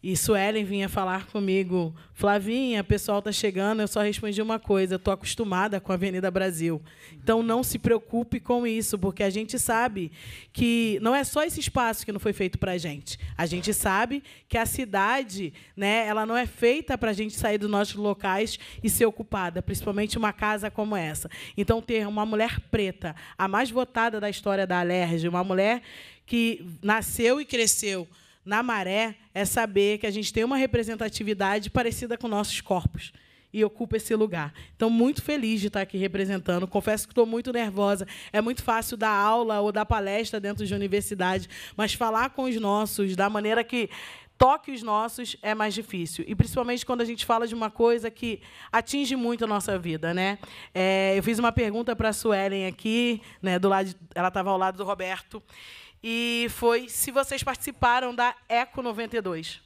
e Suelen vinha falar comigo, Flavinha, o pessoal tá chegando, eu só respondi uma coisa, estou acostumada com a Avenida Brasil. Então não se preocupe com isso, porque a gente sabe que não é só esse espaço que não foi feito para a gente. A gente sabe que a cidade, né, ela não é feita para a gente sair dos nossos locais e ser ocupada, principalmente uma casa como essa. Então ter uma mulher preta, a mais votada da história da Alerj, uma mulher que nasceu e cresceu na maré é saber que a gente tem uma representatividade parecida com nossos corpos e ocupa esse lugar. Então, muito feliz de estar aqui representando. Confesso que estou muito nervosa. É muito fácil dar aula ou dar palestra dentro de universidade, mas falar com os nossos da maneira que toque os nossos é mais difícil. E principalmente quando a gente fala de uma coisa que atinge muito a nossa vida, né? É, eu fiz uma pergunta para a Suelen aqui, né, do lado de, ela estava ao lado do Roberto e foi se vocês participaram da Eco 92.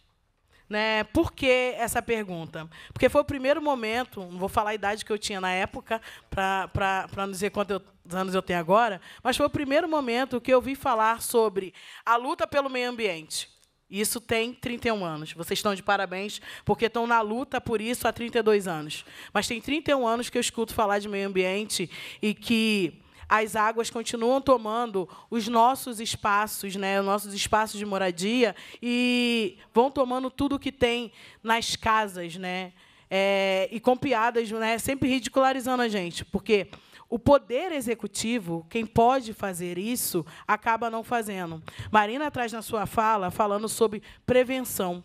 Né? Por que essa pergunta? Porque foi o primeiro momento, não vou falar a idade que eu tinha na época, para não dizer quantos anos eu tenho agora, mas foi o primeiro momento que eu vi falar sobre a luta pelo meio ambiente. Isso tem 31 anos. Vocês estão de parabéns, porque estão na luta por isso há 32 anos. Mas tem 31 anos que eu escuto falar de meio ambiente e que as águas continuam tomando os nossos espaços, né, os nossos espaços de moradia, e vão tomando tudo que tem nas casas, né, é, e com piadas, né, sempre ridicularizando a gente, porque o poder executivo, quem pode fazer isso, acaba não fazendo. Marina traz na sua fala falando sobre prevenção.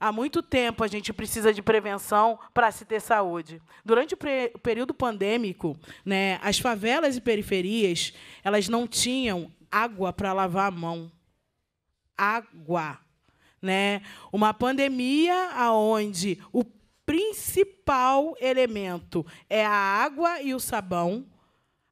Há muito tempo a gente precisa de prevenção para se ter saúde. Durante o período pandêmico, né, as favelas e periferias elas não tinham água para lavar a mão. Água. Né? Uma pandemia onde o principal elemento é a água e o sabão.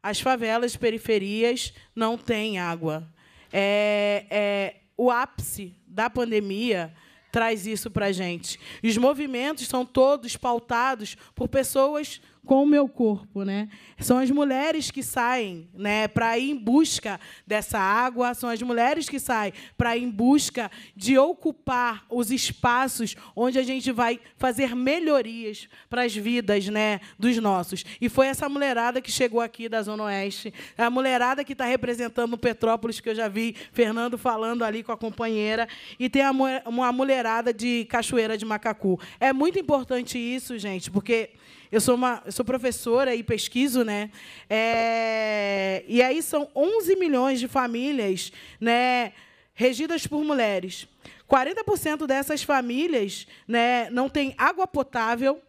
As favelas e periferias não têm água. É, é, o ápice da pandemia traz isso para a gente. E os movimentos são todos pautados por pessoas com o meu corpo, né? São as mulheres que saem, né, para ir em busca dessa água, são as mulheres que saem para ir em busca de ocupar os espaços onde a gente vai fazer melhorias para as vidas, né, dos nossos. E foi essa mulherada que chegou aqui da Zona Oeste, é a mulherada que está representando Petrópolis, que eu já vi Fernando falando ali com a companheira, e tem uma mulherada de Cachoeira de Macacu. É muito importante isso, gente, porque eu sou, uma, eu sou professora e pesquiso, né? É, e aí são 11 milhões de famílias né, regidas por mulheres. 40% dessas famílias né, não tem água potável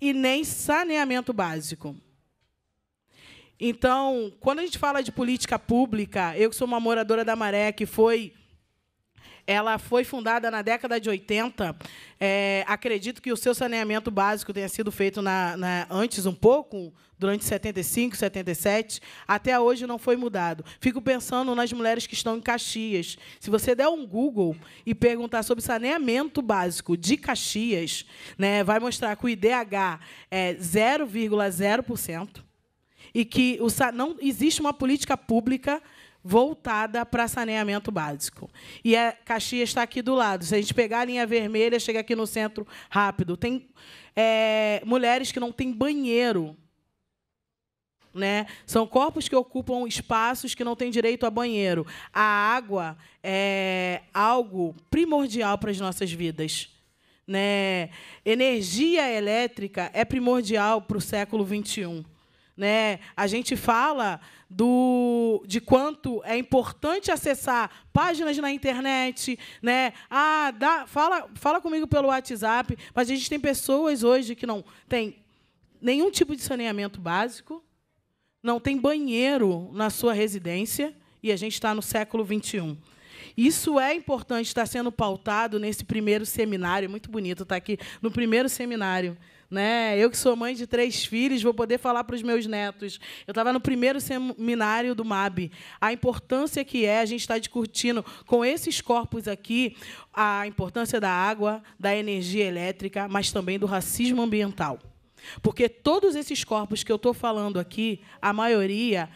e nem saneamento básico. Então, quando a gente fala de política pública, eu que sou uma moradora da Maré, que foi ela foi fundada na década de 80. É, acredito que o seu saneamento básico tenha sido feito na, na, antes um pouco, durante 75, 77. Até hoje não foi mudado. Fico pensando nas mulheres que estão em Caxias. Se você der um Google e perguntar sobre saneamento básico de Caxias, né, vai mostrar que o IDH é 0,0% e que o, não existe uma política pública voltada para saneamento básico. E a Caxias está aqui do lado. Se a gente pegar a linha vermelha, chega aqui no centro rápido. Tem é, mulheres que não têm banheiro. Né? São corpos que ocupam espaços que não têm direito a banheiro. A água é algo primordial para as nossas vidas. Né? Energia elétrica é primordial para o século XXI. Né? A gente fala do, de quanto é importante acessar páginas na internet, né? Ah, dá, fala, fala comigo pelo WhatsApp, mas a gente tem pessoas hoje que não tem nenhum tipo de saneamento básico, não tem banheiro na sua residência e a gente está no século 21. Isso é importante, está sendo pautado nesse primeiro seminário, muito bonito, está aqui no primeiro seminário né? Eu que sou mãe de três filhos, vou poder falar para os meus netos. Eu estava no primeiro seminário do MAB. A importância que é a gente estar tá discutindo com esses corpos aqui a importância da água, da energia elétrica, mas também do racismo ambiental. Porque todos esses corpos que eu estou falando aqui, a maioria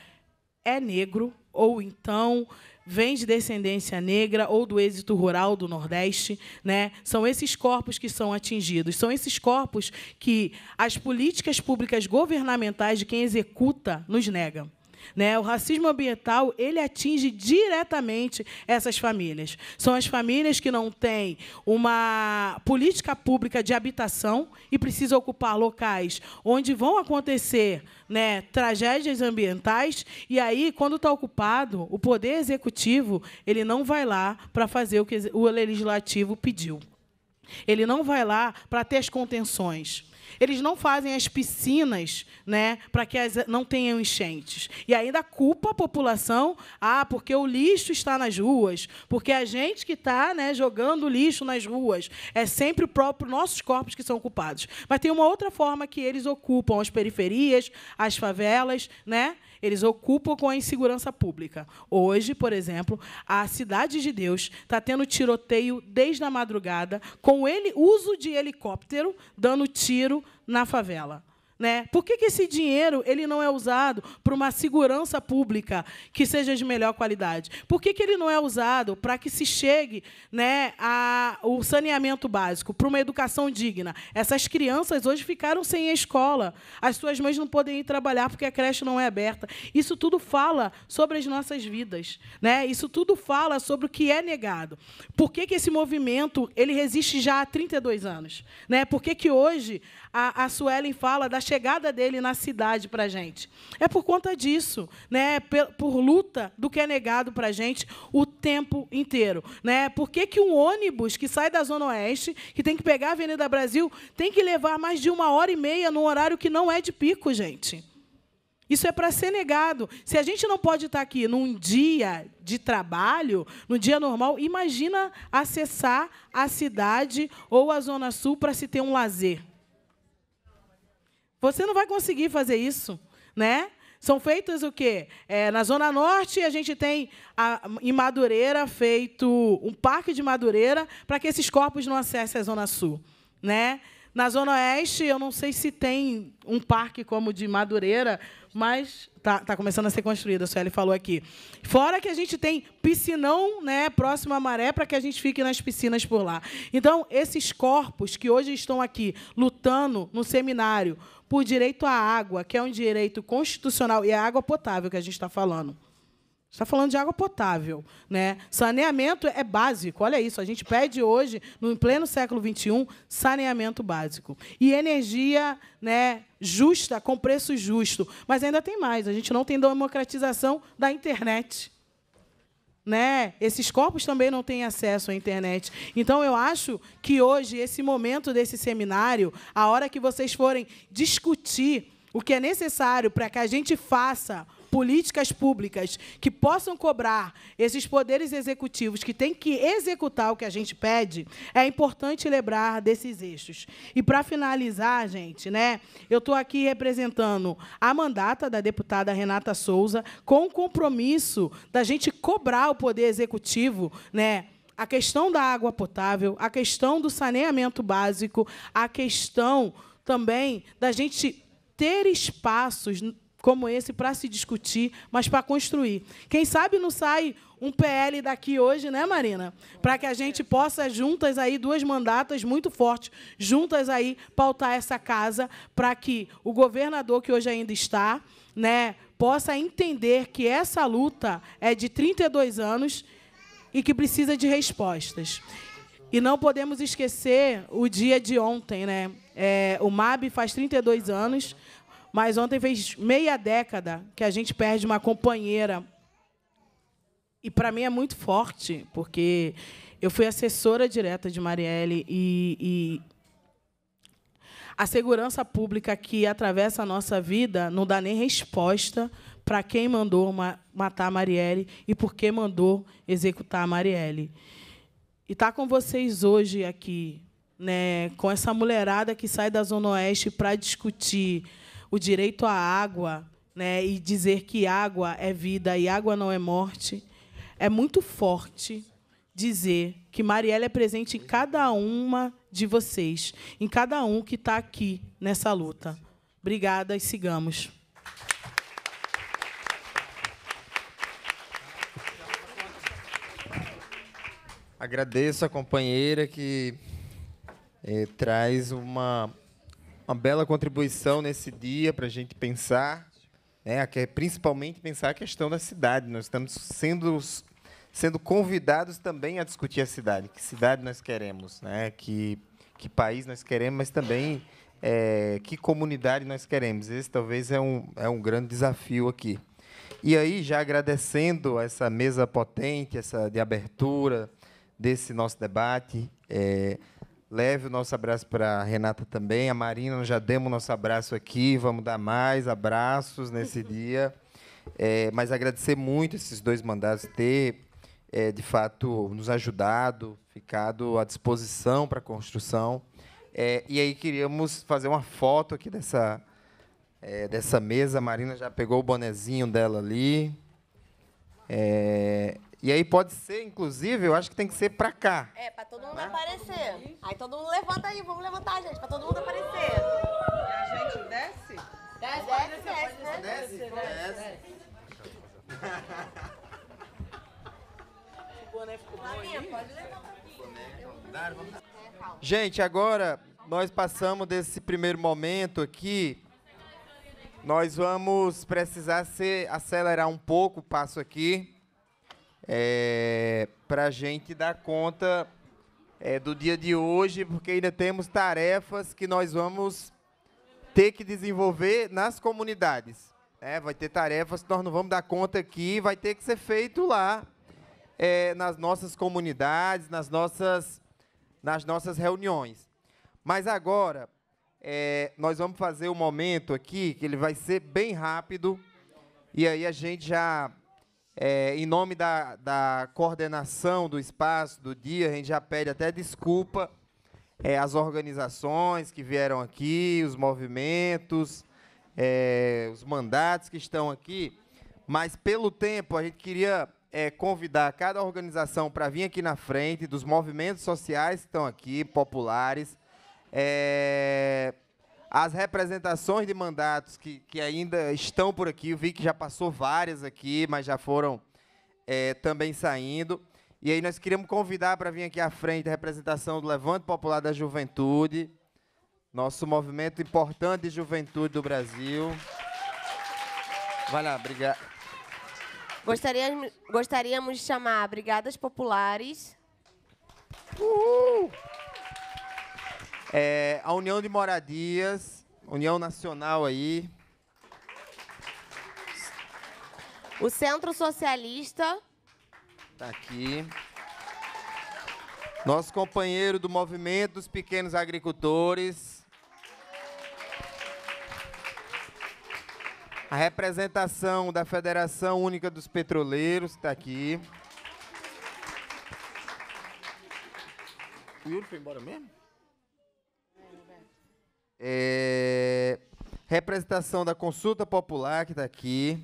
é negro ou então vem de descendência negra ou do êxito rural do Nordeste. Né? São esses corpos que são atingidos, são esses corpos que as políticas públicas governamentais de quem executa nos negam. Né? O racismo ambiental ele atinge diretamente essas famílias. São as famílias que não têm uma política pública de habitação e precisam ocupar locais onde vão acontecer né, tragédias ambientais. E aí, quando está ocupado, o poder executivo ele não vai lá para fazer o que o legislativo pediu. Ele não vai lá para ter as contenções. Eles não fazem as piscinas né, para que as não tenham enchentes. E ainda culpa a população, ah, porque o lixo está nas ruas, porque a gente que está né, jogando lixo nas ruas. É sempre o próprio nossos corpos que são ocupados. Mas tem uma outra forma que eles ocupam as periferias, as favelas, né? Eles ocupam com a insegurança pública. Hoje, por exemplo, a Cidade de Deus está tendo tiroteio desde a madrugada, com ele uso de helicóptero dando tiro na favela. Né? Por que, que esse dinheiro ele não é usado para uma segurança pública que seja de melhor qualidade? Por que, que ele não é usado para que se chegue né, ao saneamento básico, para uma educação digna? Essas crianças hoje ficaram sem a escola, as suas mães não podem ir trabalhar porque a creche não é aberta. Isso tudo fala sobre as nossas vidas, né? isso tudo fala sobre o que é negado. Por que, que esse movimento ele resiste já há 32 anos? Né? Por que, que hoje a, a Suelen fala das chegada dele na cidade para a gente. É por conta disso, né? Por, por luta do que é negado para a gente o tempo inteiro. Né? Por que, que um ônibus que sai da Zona Oeste, que tem que pegar a Avenida Brasil, tem que levar mais de uma hora e meia num horário que não é de pico, gente? Isso é para ser negado. Se a gente não pode estar tá aqui num dia de trabalho, no dia normal, imagina acessar a cidade ou a Zona Sul para se ter um lazer. Você não vai conseguir fazer isso, né? São feitas o quê? É, na Zona Norte, a gente tem a, em Madureira feito um parque de Madureira para que esses corpos não acessem a Zona Sul. Né? Na Zona Oeste, eu não sei se tem um parque como o de Madureira, mas está tá começando a ser construído, a Sueli falou aqui. Fora que a gente tem piscinão né, próximo à maré para que a gente fique nas piscinas por lá. Então, esses corpos que hoje estão aqui lutando no seminário por direito à água, que é um direito constitucional, e a água potável que a gente está falando. Está falando de água potável, né? Saneamento é básico. Olha isso, a gente pede hoje, no pleno século XXI, saneamento básico e energia, né? Justa, com preço justo. Mas ainda tem mais. A gente não tem democratização da internet né? Esses corpos também não têm acesso à internet. Então eu acho que hoje esse momento desse seminário, a hora que vocês forem discutir o que é necessário para que a gente faça políticas públicas que possam cobrar esses poderes executivos que têm que executar o que a gente pede, é importante lembrar desses eixos. E, para finalizar, gente, né, eu estou aqui representando a mandata da deputada Renata Souza com o compromisso da gente cobrar o poder executivo né, a questão da água potável, a questão do saneamento básico, a questão também da gente ter espaços como esse para se discutir, mas para construir. Quem sabe não sai um PL daqui hoje, né, Marina? Para que a gente possa juntas aí duas mandatas muito fortes, juntas aí pautar essa casa para que o governador que hoje ainda está, né, possa entender que essa luta é de 32 anos e que precisa de respostas. E não podemos esquecer o dia de ontem, né? É, o MAB faz 32 anos. Mas ontem fez meia década que a gente perde uma companheira. E para mim é muito forte, porque eu fui assessora direta de Marielle e, e a segurança pública que atravessa a nossa vida não dá nem resposta para quem mandou matar a Marielle e por que mandou executar a Marielle. E está com vocês hoje aqui, né, com essa mulherada que sai da Zona Oeste para discutir o direito à água, né, e dizer que água é vida e água não é morte, é muito forte dizer que Marielle é presente em cada uma de vocês, em cada um que está aqui nessa luta. Obrigada e sigamos. Agradeço a companheira que eh, traz uma uma bela contribuição nesse dia para a gente pensar, né, principalmente pensar a questão da cidade. Nós estamos sendo, sendo convidados também a discutir a cidade. Que cidade nós queremos, né, que, que país nós queremos, mas também é, que comunidade nós queremos. Esse talvez é um, é um grande desafio aqui. E aí, já agradecendo essa mesa potente, essa de abertura desse nosso debate, é, Leve o nosso abraço para Renata também, a Marina, já demos nosso abraço aqui, vamos dar mais abraços nesse dia. É, mas agradecer muito esses dois mandados, ter, é, de fato, nos ajudado, ficado à disposição para a construção. É, e aí queríamos fazer uma foto aqui dessa, é, dessa mesa. A Marina já pegou o bonezinho dela ali. É, e aí pode ser, inclusive, eu acho que tem que ser pra cá. É, pra todo mundo aparecer. Aí todo mundo levanta aí, vamos levantar, gente, pra todo mundo aparecer. E a gente desce? Desce, desce, desce, desce. Desce, desce. desce. O ficou bom Pode levantar aqui. Gente, agora nós passamos desse primeiro momento aqui. Nós vamos precisar se acelerar um pouco o passo aqui é, para a gente dar conta é, do dia de hoje, porque ainda temos tarefas que nós vamos ter que desenvolver nas comunidades. É, vai ter tarefas que nós não vamos dar conta aqui, vai ter que ser feito lá, é, nas nossas comunidades, nas nossas, nas nossas reuniões. Mas agora, é, nós vamos fazer um momento aqui, que ele vai ser bem rápido, e aí a gente já é, em nome da, da coordenação do espaço, do dia, a gente já pede até desculpa é, às organizações que vieram aqui, os movimentos, é, os mandatos que estão aqui, mas pelo tempo a gente queria é, convidar cada organização para vir aqui na frente, dos movimentos sociais que estão aqui, populares, é, as representações de mandatos que, que ainda estão por aqui. Eu vi que já passou várias aqui, mas já foram é, também saindo. E aí nós queríamos convidar para vir aqui à frente a representação do Levante Popular da Juventude, nosso movimento importante de juventude do Brasil. Vai lá, obrigado. Gostaríamos, gostaríamos de chamar Brigadas Populares. Uhul! É, a União de Moradias, União Nacional aí. O Centro Socialista. Está aqui. Nosso companheiro do Movimento dos Pequenos Agricultores. A representação da Federação Única dos Petroleiros está aqui. O Yuri foi embora mesmo? É... Representação da Consulta Popular, que está aqui.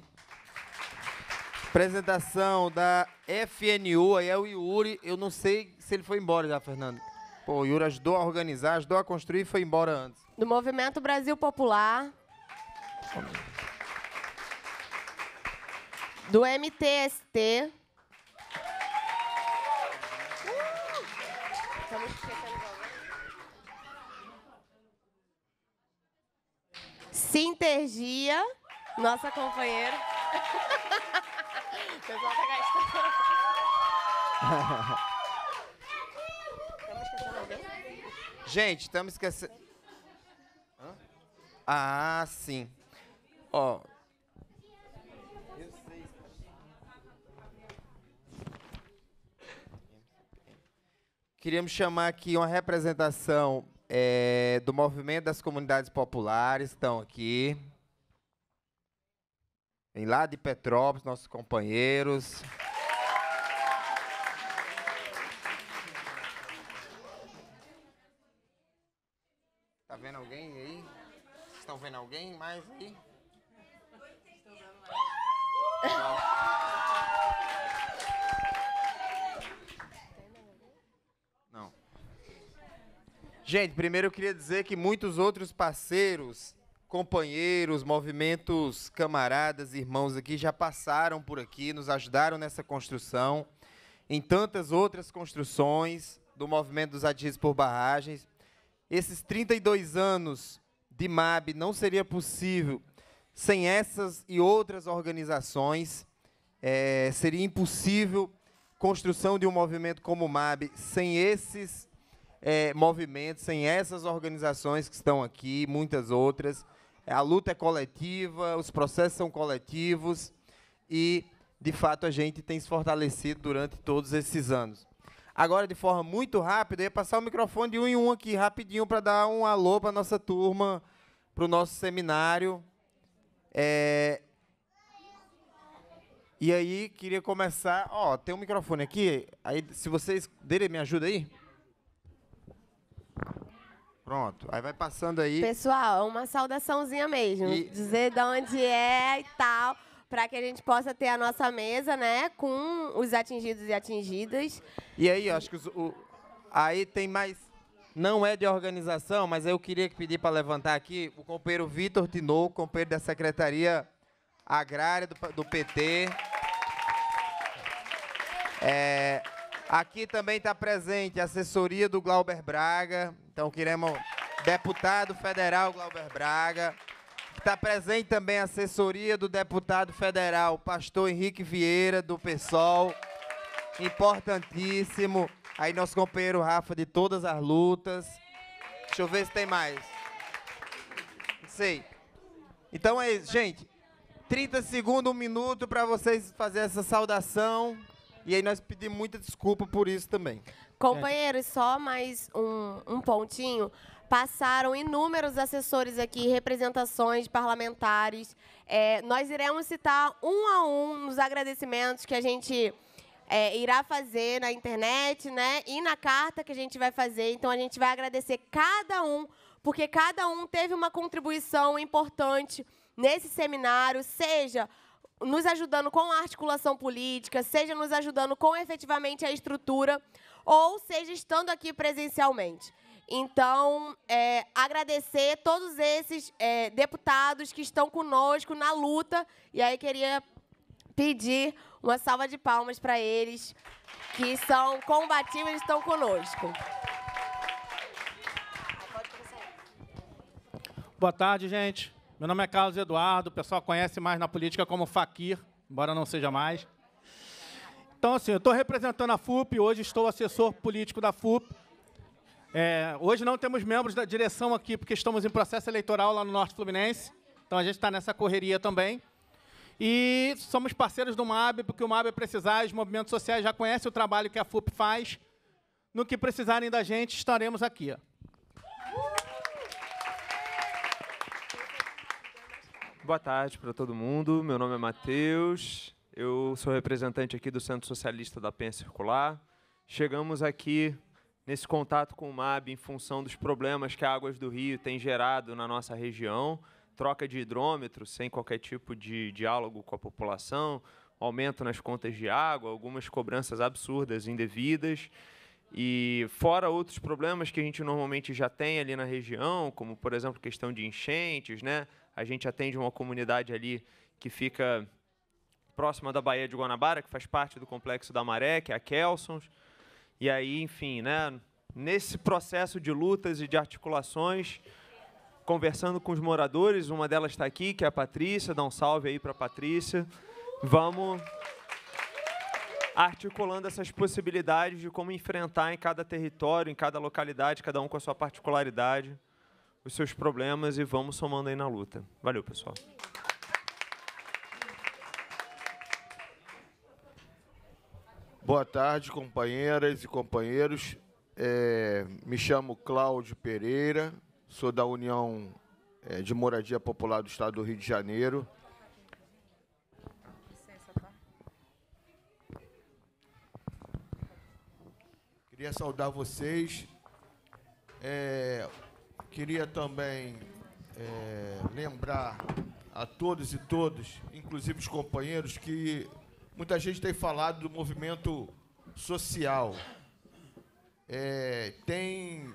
Apresentação da FNU, aí é o Yuri. Eu não sei se ele foi embora já, Fernando. Pô, o Yuri ajudou a organizar, ajudou a construir e foi embora antes. Do Movimento Brasil Popular. Do MTST. Sintergia, nossa companheira. Tá Gente, estamos esquecendo. Hã? Ah, sim. Ó. Queríamos chamar aqui uma representação é, do Movimento das Comunidades Populares estão aqui. Em lá de Petrópolis, nossos companheiros. Tá vendo alguém aí? estão vendo alguém mais aí? Gente, primeiro eu queria dizer que muitos outros parceiros, companheiros, movimentos, camaradas, irmãos aqui já passaram por aqui, nos ajudaram nessa construção, em tantas outras construções do movimento dos ativos por barragens. Esses 32 anos de MAB não seria possível sem essas e outras organizações. É, seria impossível construção de um movimento como o MAB sem esses é, movimentos, sem essas organizações que estão aqui, muitas outras. É, a luta é coletiva, os processos são coletivos e, de fato, a gente tem se fortalecido durante todos esses anos. Agora, de forma muito rápida, eu ia passar o microfone de um em um aqui, rapidinho, para dar um alô para a nossa turma, para o nosso seminário. É... E aí, queria começar. Ó, oh, tem um microfone aqui. Aí, se vocês. Dele, me ajuda aí. Pronto, aí vai passando aí. Pessoal, uma saudaçãozinha mesmo. E... Dizer de onde é e tal, para que a gente possa ter a nossa mesa, né, com os atingidos e atingidas. E aí, acho que os, o... aí tem mais. Não é de organização, mas eu queria pedir para levantar aqui o companheiro Vitor Dinou companheiro da Secretaria Agrária do, do PT. É, Aqui também está presente a assessoria do Glauber Braga, então queremos deputado federal Glauber Braga. Está presente também a assessoria do deputado federal Pastor Henrique Vieira, do PSOL. Importantíssimo. Aí nosso companheiro Rafa de todas as lutas. Deixa eu ver se tem mais. Não sei. Então é isso, gente. 30 segundos, um minuto para vocês fazerem essa saudação. E aí nós pedimos muita desculpa por isso também. Companheiros, é. só mais um, um pontinho. Passaram inúmeros assessores aqui, representações parlamentares. É, nós iremos citar um a um nos agradecimentos que a gente é, irá fazer na internet, né? E na carta que a gente vai fazer. Então a gente vai agradecer cada um, porque cada um teve uma contribuição importante nesse seminário, seja nos ajudando com a articulação política, seja nos ajudando com efetivamente a estrutura, ou seja estando aqui presencialmente. Então, é, agradecer todos esses é, deputados que estão conosco na luta. E aí queria pedir uma salva de palmas para eles, que são combativos e estão conosco. Boa tarde, gente. Meu nome é Carlos Eduardo, o pessoal conhece mais na política como Faquir, embora não seja mais. Então, assim, eu estou representando a FUP, hoje estou assessor político da FUP. É, hoje não temos membros da direção aqui, porque estamos em processo eleitoral lá no Norte Fluminense, então a gente está nessa correria também. E somos parceiros do MAB, porque o MAB é precisar, os movimentos sociais já conhecem o trabalho que a FUP faz. No que precisarem da gente, estaremos aqui. Boa tarde para todo mundo. Meu nome é Matheus. Eu sou representante aqui do Centro Socialista da Penha Circular. Chegamos aqui nesse contato com o MAB em função dos problemas que a Águas do Rio tem gerado na nossa região. Troca de hidrômetro sem qualquer tipo de diálogo com a população, aumento nas contas de água, algumas cobranças absurdas, indevidas. E fora outros problemas que a gente normalmente já tem ali na região, como, por exemplo, questão de enchentes, né? A gente atende uma comunidade ali que fica próxima da Baía de Guanabara, que faz parte do complexo da Maré, que é a Kelsons. E aí, enfim, né, nesse processo de lutas e de articulações, conversando com os moradores, uma delas está aqui, que é a Patrícia, dá um salve aí para a Patrícia. Vamos articulando essas possibilidades de como enfrentar em cada território, em cada localidade, cada um com a sua particularidade os seus problemas e vamos somando aí na luta. Valeu, pessoal. Boa tarde, companheiras e companheiros. É, me chamo Cláudio Pereira, sou da União é, de Moradia Popular do Estado do Rio de Janeiro. Queria saudar vocês. É, Queria também é, lembrar a todos e todos, inclusive os companheiros, que muita gente tem falado do movimento social. É, tem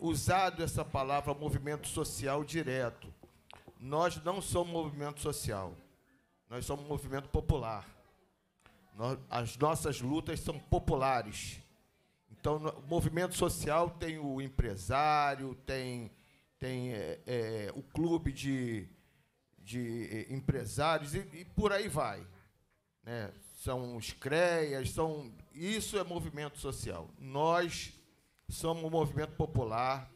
usado essa palavra movimento social direto. Nós não somos movimento social, nós somos movimento popular. Nós, as nossas lutas são populares. Então, no, movimento social tem o empresário, tem tem é, é, o clube de, de é, empresários e, e por aí vai. Né? São os CREAs, são. Isso é movimento social. Nós somos um movimento popular.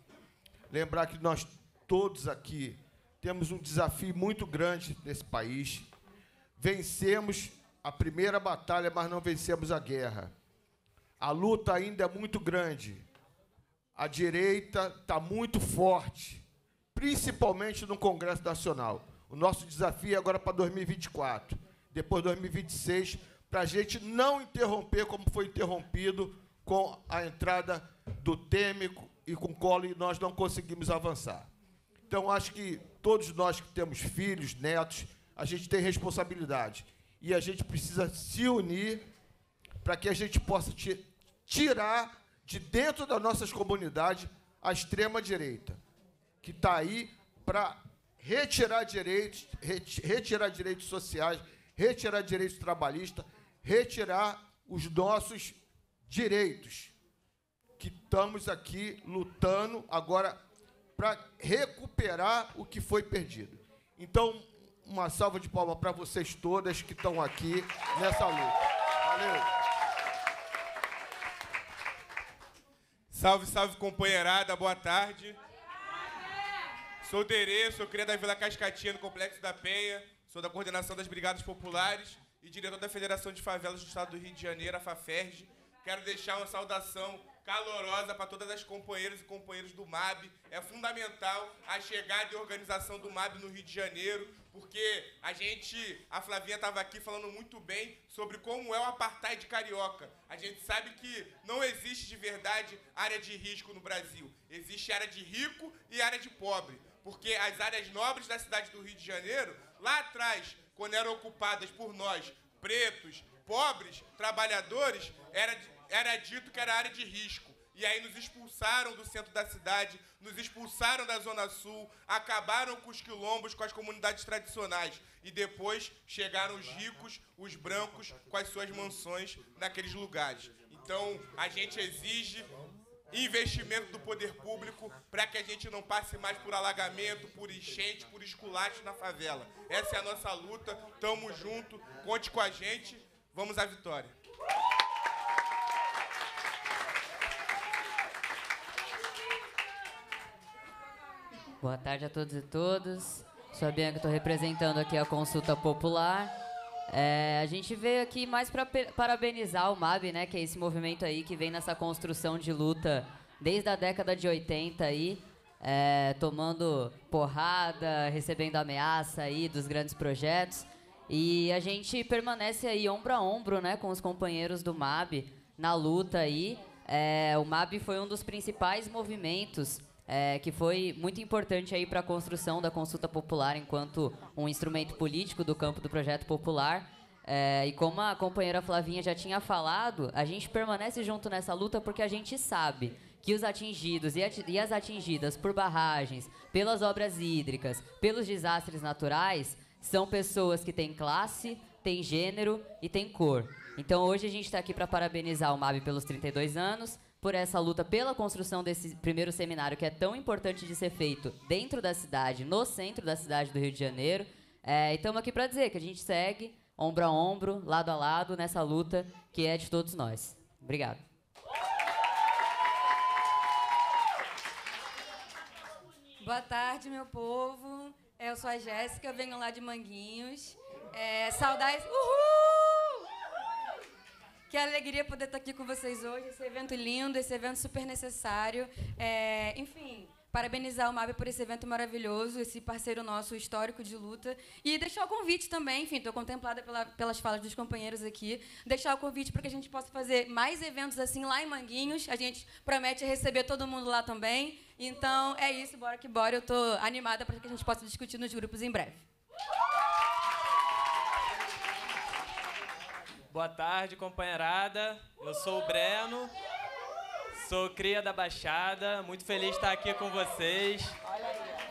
Lembrar que nós todos aqui temos um desafio muito grande nesse país. Vencemos a primeira batalha, mas não vencemos a guerra. A luta ainda é muito grande a direita está muito forte, principalmente no Congresso Nacional. O nosso desafio é agora para 2024, depois 2026, para a gente não interromper como foi interrompido com a entrada do Temer e com o Collor, e nós não conseguimos avançar. Então, acho que todos nós que temos filhos, netos, a gente tem responsabilidade. E a gente precisa se unir para que a gente possa tirar de dentro das nossas comunidades a extrema-direita, que está aí para retirar direitos, retirar direitos sociais, retirar direitos trabalhistas, retirar os nossos direitos, que estamos aqui lutando agora para recuperar o que foi perdido. Então, uma salva de palmas para vocês todas que estão aqui nessa luta. Valeu! Salve, salve, companheirada, boa tarde. Sou Terê, sou cria da Vila Cascatinha, no Complexo da Penha, sou da coordenação das Brigadas Populares e diretor da Federação de Favelas do Estado do Rio de Janeiro, a FAFERJ. Quero deixar uma saudação calorosa para todas as companheiras e companheiros do MAB. É fundamental a chegada e organização do MAB no Rio de Janeiro, porque a gente, a Flavinha estava aqui falando muito bem sobre como é o apartheid carioca. A gente sabe que não existe de verdade área de risco no Brasil. Existe área de rico e área de pobre. Porque as áreas nobres da cidade do Rio de Janeiro, lá atrás, quando eram ocupadas por nós, pretos, pobres, trabalhadores, era de era dito que era área de risco. E aí nos expulsaram do centro da cidade, nos expulsaram da Zona Sul, acabaram com os quilombos, com as comunidades tradicionais. E depois chegaram os ricos, os brancos, com as suas mansões naqueles lugares. Então a gente exige investimento do poder público para que a gente não passe mais por alagamento, por enchente, por esculacho na favela. Essa é a nossa luta. Tamo junto, conte com a gente. Vamos à vitória. Boa tarde a todos e todas. Sou a Bianca, estou representando aqui a Consulta Popular. É, a gente veio aqui mais para parabenizar o MAB, né, que é esse movimento aí que vem nessa construção de luta desde a década de 80 aí, é, tomando porrada, recebendo ameaça aí dos grandes projetos. E a gente permanece aí ombro a ombro, né, com os companheiros do MAB na luta aí. É, o MAB foi um dos principais movimentos é, que foi muito importante aí para a construção da consulta popular enquanto um instrumento político do campo do projeto popular. É, e como a companheira Flavinha já tinha falado, a gente permanece junto nessa luta porque a gente sabe que os atingidos e, as atingidas por barragens, pelas obras hídricas, pelos desastres naturais, são pessoas que têm classe, têm gênero e têm cor. Então hoje a gente está aqui para parabenizar o MAB pelos 32 anos, por essa luta pela construção desse primeiro seminário que é tão importante de ser feito dentro da cidade, no centro da cidade do Rio de Janeiro. É, e estamos aqui para dizer que a gente segue ombro a ombro, lado a lado, nessa luta que é de todos nós. Obrigado. Boa tarde, meu povo. Eu sou a Jéssica, venho lá de Manguinhos. É, saudades. Uhul! Que alegria poder estar aqui com vocês hoje. Esse evento lindo, esse evento super necessário. É, enfim, parabenizar o MAB por esse evento maravilhoso, esse parceiro nosso histórico de luta. E deixar o convite também, enfim, estou contemplada pela, pelas falas dos companheiros aqui, deixar o convite para que a gente possa fazer mais eventos assim lá em Manguinhos. A gente promete receber todo mundo lá também. Então é isso, bora que bora. Eu estou animada para que a gente possa discutir nos grupos em breve. Boa tarde, companheirada. Eu sou o Breno, sou cria da Baixada, muito feliz de estar aqui com vocês.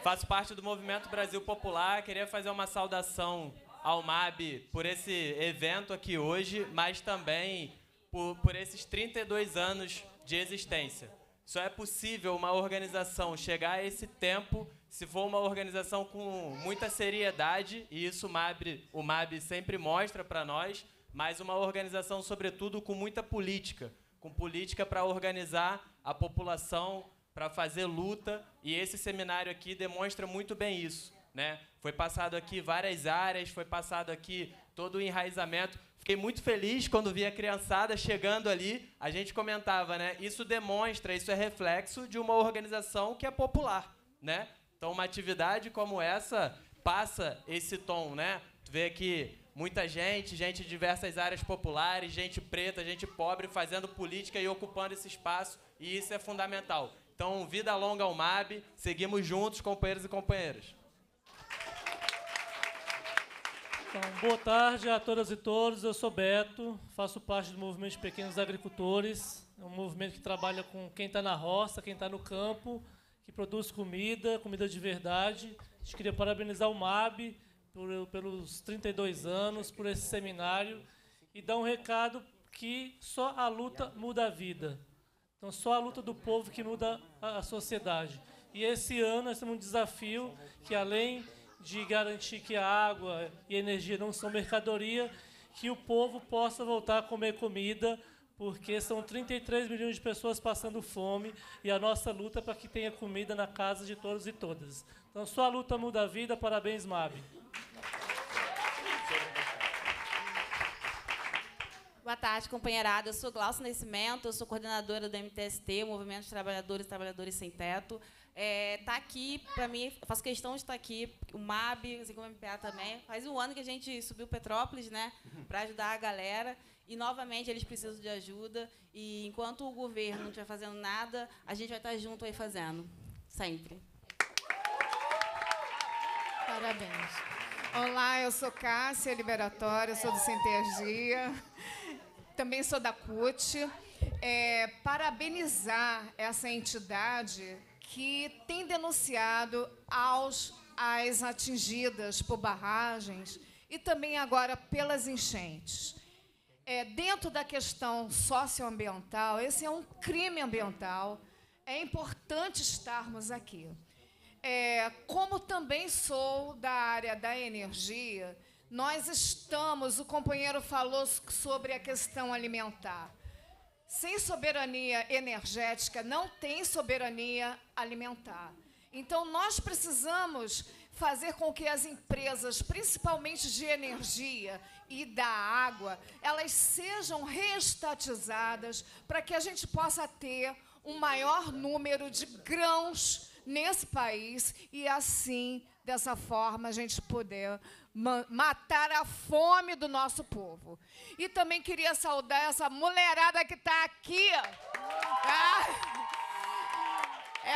Faço parte do Movimento Brasil Popular. Queria fazer uma saudação ao MAB por esse evento aqui hoje, mas também por, por esses 32 anos de existência. Só é possível uma organização chegar a esse tempo se for uma organização com muita seriedade, e isso o MAB, o MAB sempre mostra para nós mas uma organização, sobretudo, com muita política com política para organizar a população, para fazer luta, e esse seminário aqui demonstra muito bem isso. Né? Foi passado aqui várias áreas, foi passado aqui todo o enraizamento. Fiquei muito feliz quando vi a criançada chegando ali. A gente comentava, né? Isso demonstra, isso é reflexo de uma organização que é popular, né? Então, uma atividade como essa passa esse tom, né? Tu vê aqui Muita gente, gente de diversas áreas populares, gente preta, gente pobre, fazendo política e ocupando esse espaço, e isso é fundamental. Então, vida longa ao MAB, seguimos juntos, companheiros e companheiras. Então, boa tarde a todas e todos. Eu sou Beto, faço parte do movimento de Pequenos Agricultores. É um movimento que trabalha com quem está na roça, quem está no campo, que produz comida, comida de verdade. A gente queria parabenizar o MAB por, pelos 32 anos, por esse seminário, e dá um recado que só a luta muda a vida. Então, só a luta do povo que muda a, a sociedade. E esse ano nós temos é um desafio que, além de garantir que a água e a energia não são mercadoria, que o povo possa voltar a comer comida, porque são 33 milhões de pessoas passando fome e a nossa luta é para que tenha comida na casa de todos e todas. Então, só a luta muda a vida. Parabéns, MAB. Boa tarde, companheirada. Eu sou Glaucia Nascimento, eu sou coordenadora do MTST, Movimento de Trabalhadores e Trabalhadores Sem Teto. Está é, tá aqui, para mim, faço questão de estar tá aqui, o MAB, assim como o MPA também. Faz um ano que a gente subiu Petrópolis né, para ajudar a galera. E, novamente, eles precisam de ajuda. E, enquanto o governo não estiver fazendo nada, a gente vai estar tá junto aí fazendo. Sempre. Parabéns. Olá, eu sou Cássia Liberatória, sou do Centergia também sou da CUT, é, parabenizar essa entidade que tem denunciado aos as atingidas por barragens e também agora pelas enchentes. É, dentro da questão socioambiental, esse é um crime ambiental, é importante estarmos aqui. É, como também sou da área da energia, nós estamos, o companheiro falou sobre a questão alimentar. Sem soberania energética, não tem soberania alimentar. Então, nós precisamos fazer com que as empresas, principalmente de energia e da água, elas sejam reestatizadas para que a gente possa ter um maior número de grãos nesse país e assim dessa forma a gente poder matar a fome do nosso povo. E também queria saudar essa mulherada que está aqui. Ah!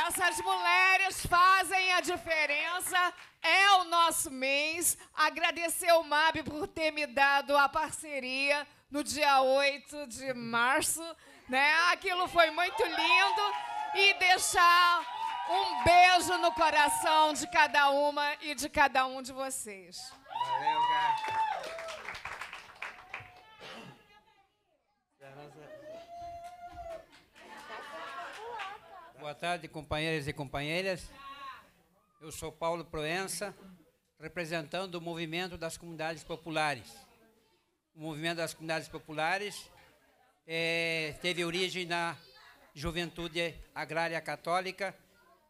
Essas mulheres fazem a diferença. É o nosso mês. Agradecer ao MAB por ter me dado a parceria no dia 8 de março. Né? Aquilo foi muito lindo. E deixar um beijo no coração de cada uma e de cada um de vocês. Valeu, cara. Boa tarde, companheiros e companheiras. Eu sou Paulo Proença, representando o movimento das comunidades populares. O movimento das comunidades populares é, teve origem na Juventude Agrária Católica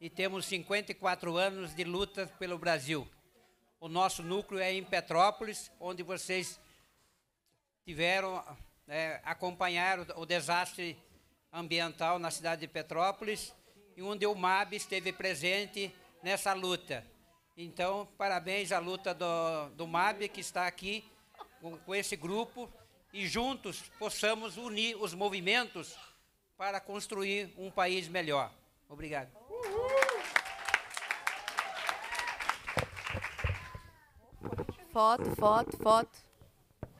e temos 54 anos de luta pelo Brasil. O nosso núcleo é em Petrópolis, onde vocês tiveram, é, né, acompanharam o desastre ambiental na cidade de Petrópolis, e onde o MAB esteve presente nessa luta. Então, parabéns à luta do, do MAB, que está aqui com, com esse grupo, e juntos possamos unir os movimentos para construir um país melhor. Obrigado. Foto, foto, foto.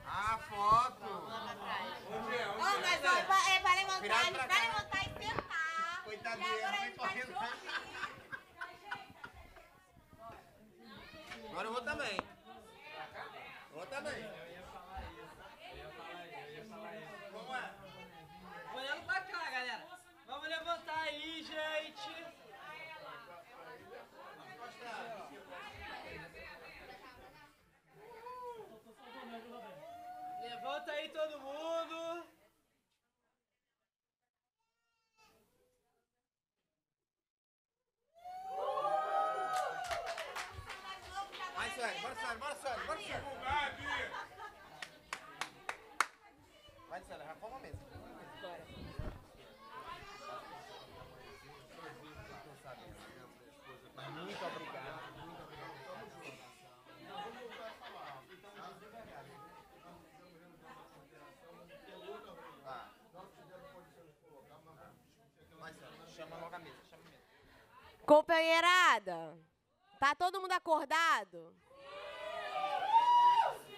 Ah, foto. Onde é? Onde é pra, é pra levantar, Virar ele pra vai levantar e sentar. Coitadinha, agora vai correndo. Agora eu vou também. vou também. Companheirada, tá todo mundo acordado?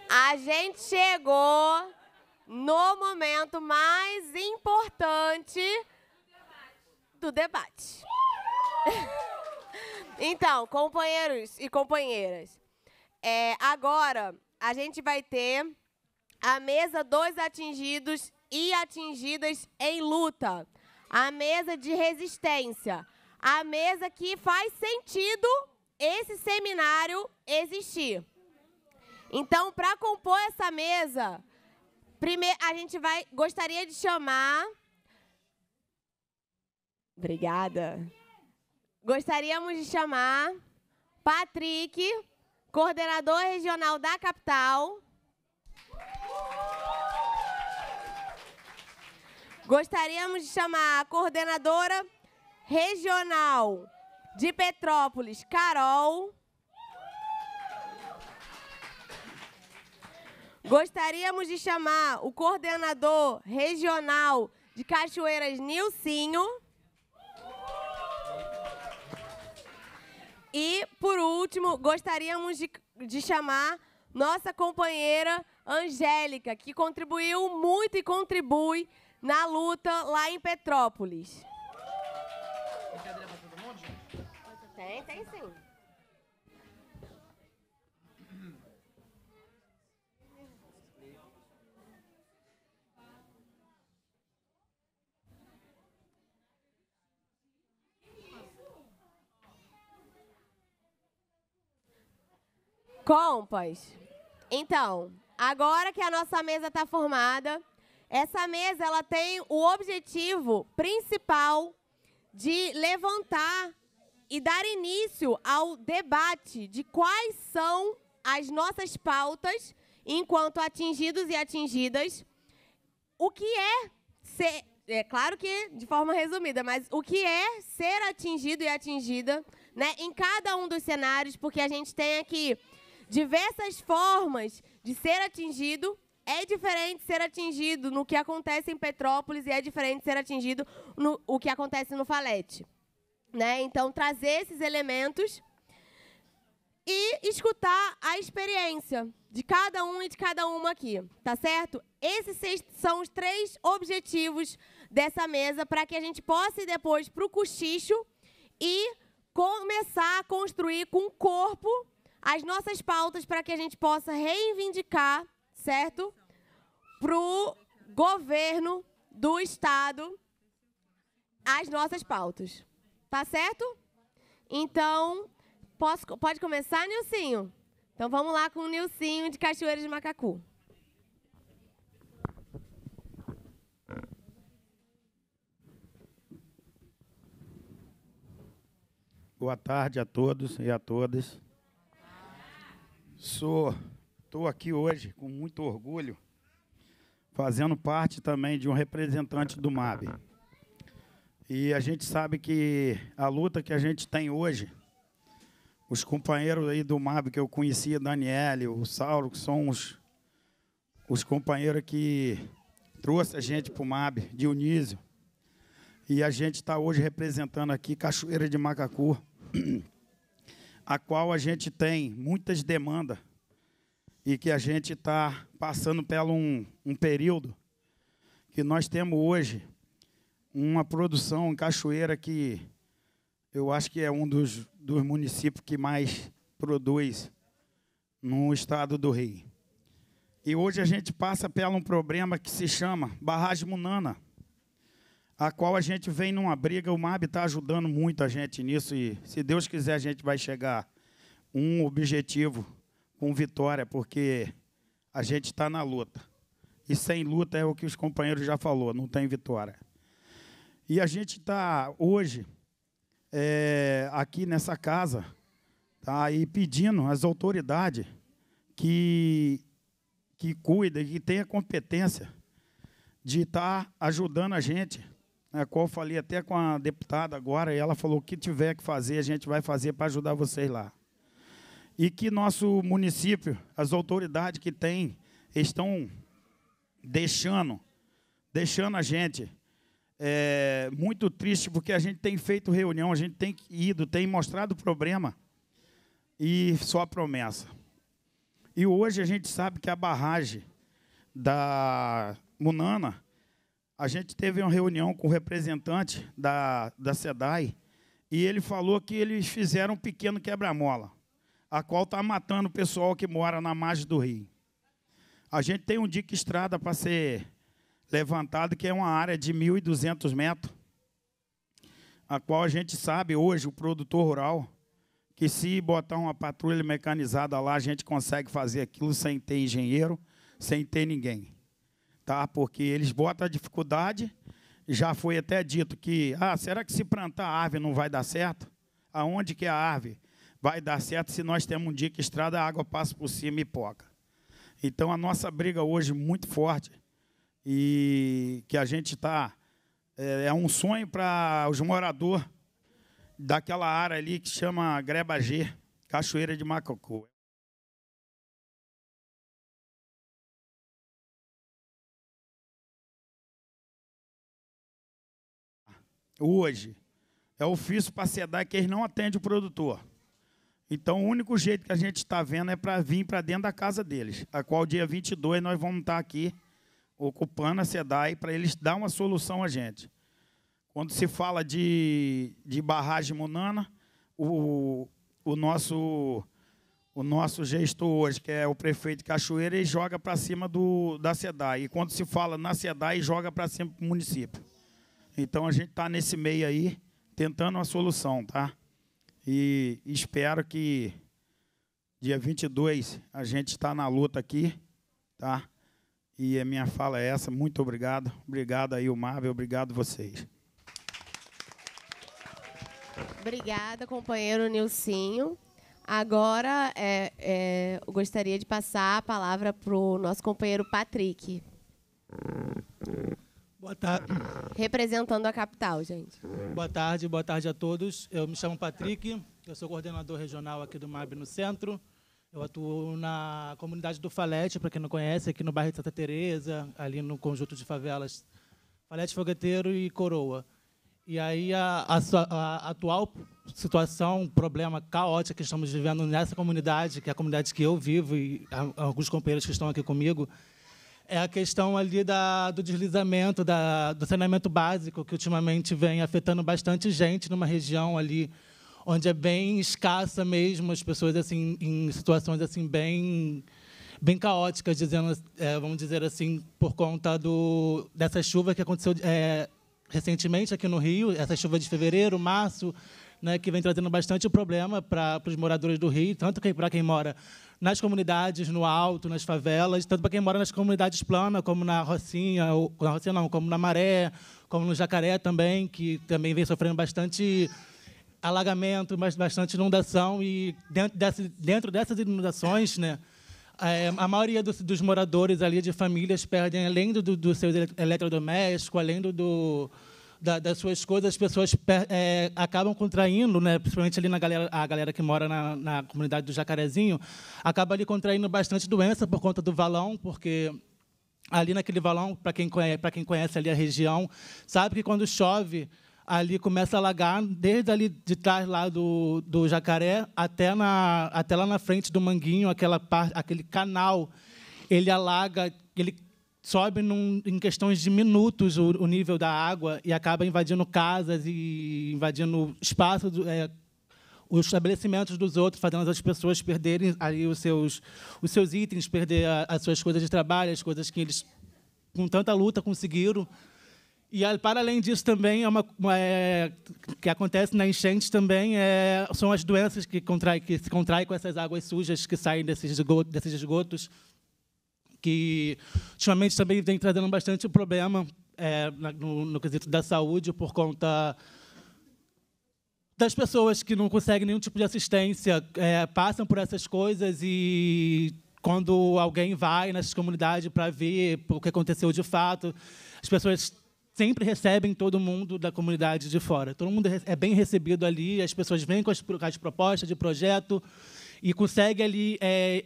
A gente chegou no momento mais importante do debate. então, companheiros e companheiras, é, agora a gente vai ter a mesa dos atingidos e atingidas em luta, a mesa de resistência a mesa que faz sentido esse seminário existir. Então, para compor essa mesa, primeiro a gente vai gostaria de chamar Obrigada. Gostaríamos de chamar Patrick, coordenador regional da capital. Gostaríamos de chamar a coordenadora regional de Petrópolis, Carol. Gostaríamos de chamar o coordenador regional de Cachoeiras, Nilcinho. E, por último, gostaríamos de, de chamar nossa companheira Angélica, que contribuiu muito e contribui na luta lá em Petrópolis. Tem, tem sim. Compas. Então, agora que a nossa mesa está formada, essa mesa ela tem o objetivo principal de levantar e dar início ao debate de quais são as nossas pautas enquanto atingidos e atingidas. O que é ser, é claro que de forma resumida, mas o que é ser atingido e atingida, né, em cada um dos cenários, porque a gente tem aqui diversas formas de ser atingido. É diferente ser atingido no que acontece em Petrópolis e é diferente ser atingido no o que acontece no Falete. Né? Então, trazer esses elementos e escutar a experiência de cada um e de cada uma aqui, tá certo? Esses são os três objetivos dessa mesa para que a gente possa ir depois para o cochicho e começar a construir com o corpo as nossas pautas para que a gente possa reivindicar, certo? Para o governo do Estado as nossas pautas. Tá certo? Então, posso, pode começar, Nilcinho? Então vamos lá com o Nilcinho de Cachoeira de Macacu. Boa tarde a todos e a todas. Sou, estou aqui hoje com muito orgulho, fazendo parte também de um representante do MAB. E a gente sabe que a luta que a gente tem hoje, os companheiros aí do MAB que eu conhecia, Daniel, o Saulo, que são os, os companheiros que trouxe a gente para o MAB, Dionísio. E a gente está hoje representando aqui Cachoeira de Macacu, a qual a gente tem muitas demandas e que a gente está passando pelo um, um período que nós temos hoje uma produção em Cachoeira que eu acho que é um dos, dos municípios que mais produz no estado do Rio. E hoje a gente passa por um problema que se chama barragem Munana, a qual a gente vem numa briga, o MAB está ajudando muito a gente nisso e, se Deus quiser, a gente vai chegar um objetivo, com vitória, porque a gente está na luta. E sem luta é o que os companheiros já falou, não tem vitória. E a gente está hoje é, aqui nessa casa tá, e pedindo às autoridades que, que cuidem, que tenha competência de estar tá ajudando a gente. A né, qual eu falei até com a deputada agora, e ela falou: o que tiver que fazer, a gente vai fazer para ajudar vocês lá. E que nosso município, as autoridades que tem, estão deixando, deixando a gente é, muito triste, porque a gente tem feito reunião, a gente tem ido, tem mostrado o problema e só a promessa. E hoje a gente sabe que a barragem da Munana, a gente teve uma reunião com o representante da, da SEDAI e ele falou que eles fizeram um pequeno quebra-mola, a qual está matando o pessoal que mora na margem do rio. A gente tem um dique estrada para ser levantado que é uma área de 1.200 metros, a qual a gente sabe hoje, o produtor rural, que se botar uma patrulha mecanizada lá, a gente consegue fazer aquilo sem ter engenheiro, sem ter ninguém. Tá? Porque eles botam a dificuldade, já foi até dito que, ah, será que se plantar árvore não vai dar certo? Aonde que a árvore? Vai dar certo se nós temos um dia que estrada, a água passa por cima e poca. Então a nossa briga hoje muito forte e que a gente está. É, é, um sonho para os moradores daquela área ali que chama Greba G, Cachoeira de Macocô. Hoje é ofício para a SEDAI que eles não atendem o produtor. Então, o único jeito que a gente está vendo é para vir para dentro da casa deles, a qual dia 22 nós vamos estar tá aqui ocupando a SEDAI para eles dar uma solução a gente. Quando se fala de, de barragem Munana, o, o, nosso, o nosso gestor hoje, que é o prefeito de Cachoeira, ele joga para cima do, da SEDAI. E quando se fala na SEDAI, joga para cima do município. Então a gente está nesse meio aí, tentando uma solução, tá? E espero que dia 22 a gente está na luta aqui, tá? E a minha fala é essa. Muito obrigado. Obrigado aí, o Marvel. Obrigado vocês. Obrigada, companheiro Nilcinho. Agora, é, é, eu gostaria de passar a palavra para o nosso companheiro Patrick. Boa tarde. Representando a capital, gente. Boa tarde, boa tarde a todos. Eu me chamo Patrick, eu sou coordenador regional aqui do MAB no Centro. Eu atuo na comunidade do Falete, para quem não conhece, aqui no bairro de Santa Teresa, ali no conjunto de favelas Falete, Fogueteiro e Coroa. E aí a, a, a atual situação, problema caótico que estamos vivendo nessa comunidade, que é a comunidade que eu vivo e alguns companheiros que estão aqui comigo, é a questão ali da, do deslizamento, da, do saneamento básico, que ultimamente vem afetando bastante gente numa região ali onde é bem escassa mesmo, as pessoas assim em situações assim bem bem caóticas, dizendo, é, vamos dizer assim, por conta do dessa chuva que aconteceu é, recentemente aqui no Rio, essa chuva de fevereiro, março, né, que vem trazendo bastante problema para os moradores do Rio, tanto que para quem mora nas comunidades, no alto, nas favelas, tanto para quem mora nas comunidades planas, como na Rocinha, ou, na Rocinha não, como na Maré, como no Jacaré também, que também vem sofrendo bastante alagamento, mas bastante inundação e dentro, dentro dessas inundações, né, eh, a maioria dos, dos, moradores ali de famílias perdem, além do, do seu eletrodoméstico, além do, do da, das suas coisas, as pessoas per, é, acabam contraindo, né, principalmente ali na galera, a galera que mora na, na comunidade do Jacarezinho, acaba ali contraindo bastante doença por conta do valão, porque ali naquele valão, para quem, conhece, quem conhece ali a região, sabe que quando chove ali começa a alagar, desde ali de trás lá do, do jacaré até, na, até lá na frente do manguinho, aquela parte, aquele canal, ele alaga, ele sobe num, em questões de minutos o, o, nível da água e acaba invadindo casas e invadindo espaço, é, os estabelecimentos dos outros, fazendo as pessoas perderem ali os seus, os seus itens, perder a, as suas coisas de trabalho, as coisas que eles, com tanta luta, conseguiram e, para além disso, também, é uma, uma é, que acontece na enchente também, é, são as doenças que, contrai, que se contraem com essas águas sujas que saem desses, esgoto, desses esgotos, que, ultimamente, também vem trazendo bastante problema é, no, no quesito da saúde, por conta das pessoas que não conseguem nenhum tipo de assistência, é, passam por essas coisas e quando alguém vai nessa comunidade para ver o que aconteceu de fato, as pessoas sempre recebem todo mundo da comunidade de fora. Todo mundo é bem recebido ali, as pessoas vêm com as, propostas de projeto e consegue ali é,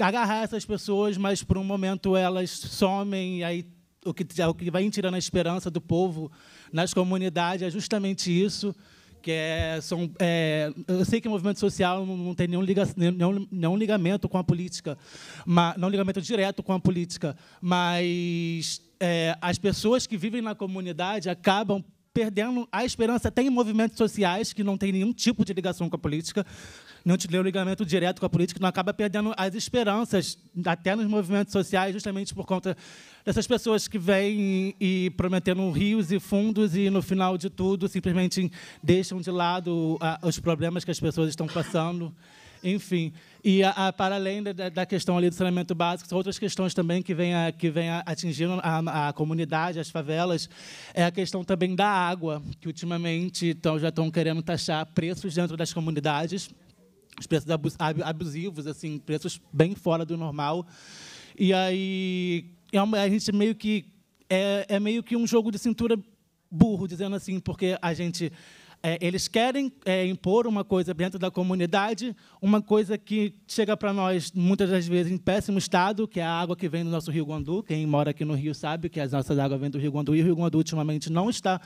agarrar essas pessoas, mas por um momento elas somem e aí o que, é o que vai tirando a esperança do povo nas comunidades é justamente isso que é, são, é, eu sei que o movimento social não, não tem nenhum, liga, nenhum, nenhum, ligamento com a política, mas, não ligamento direto com a política, mas é, as pessoas que vivem na comunidade acabam perdendo a esperança até em movimentos sociais que não têm nenhum tipo de ligação com a política, não te deu ligamento direto com a política, não acaba perdendo as esperanças até nos movimentos sociais, justamente por conta dessas pessoas que vêm e, prometendo rios e fundos e no final de tudo simplesmente deixam de lado ah, os problemas que as pessoas estão passando, enfim. E a, a, para além da, da, questão ali do saneamento básico, são outras questões também que vêm a, que vem a, atingindo a, a, comunidade, as favelas, é a questão também da água, que ultimamente então, já estão querendo taxar preços dentro das comunidades, os preços abusivos, assim, preços bem fora do normal. E aí é uma, a gente meio que é, é meio que um jogo de cintura burro, dizendo assim, porque a gente é, eles querem é, impor uma coisa dentro da comunidade, uma coisa que chega para nós muitas das vezes em péssimo estado, que é a água que vem do nosso Rio Guandu. Quem mora aqui no Rio sabe que as nossas águas vêm do Rio Guandu e o Rio Guandu ultimamente não está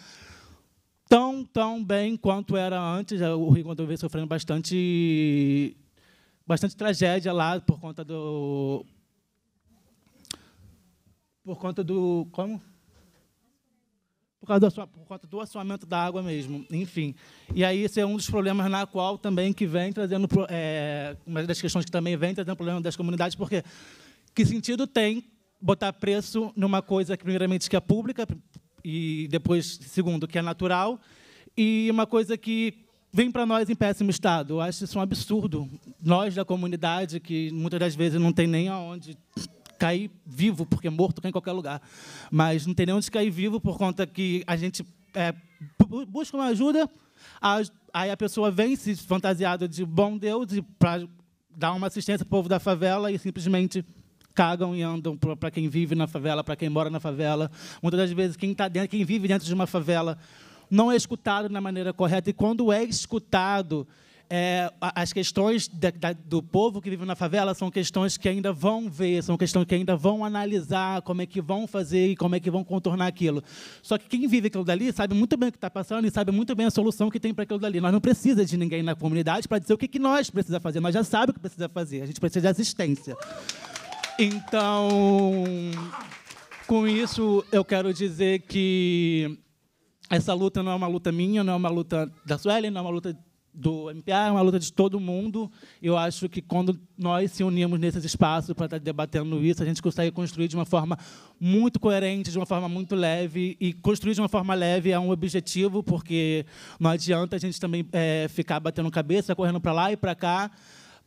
tão tão bem quanto era antes. O Rio Guandu vem sofrendo bastante bastante tragédia lá por conta do por conta do como por causa do, por do assoamento da água mesmo, enfim. E aí esse é um dos problemas na qual também que vem trazendo, é, uma das questões que também vem trazendo problema das comunidades, porque que sentido tem botar preço numa coisa que primeiramente que é pública e depois segundo que é natural e uma coisa que vem para nós em péssimo estado. Eu acho isso um absurdo. Nós da comunidade que muitas das vezes não tem nem aonde cair vivo, porque morto cai em qualquer lugar. Mas não tem nem onde cair vivo por conta que a gente é, busca uma ajuda, aí a pessoa vem se fantasiada de bom Deus para dar uma assistência ao povo da favela e simplesmente cagam e andam para quem vive na favela, para quem mora na favela. Muitas das vezes quem tá dentro, quem vive dentro de uma favela não é escutado na maneira correta e quando é escutado, é, as questões da, da, do povo que vive na favela são questões que ainda vão ver, são questões que ainda vão analisar, como é que vão fazer e como é que vão contornar aquilo. Só que quem vive aquilo dali sabe muito bem o que está passando e sabe muito bem a solução que tem para aquilo dali. Nós não precisamos de ninguém na comunidade para dizer o que, que nós precisamos fazer. Nós já sabemos o que precisa fazer. A gente precisa de assistência. Então, com isso, eu quero dizer que essa luta não é uma luta minha, não é uma luta da Sueli, não é uma luta do MPA, é uma luta de todo mundo. Eu acho que quando nós se unimos nesses espaços para estar debatendo isso, a gente consegue construir de uma forma muito coerente, de uma forma muito leve. E construir de uma forma leve é um objetivo, porque não adianta a gente também é, ficar batendo cabeça, correndo para lá e para cá,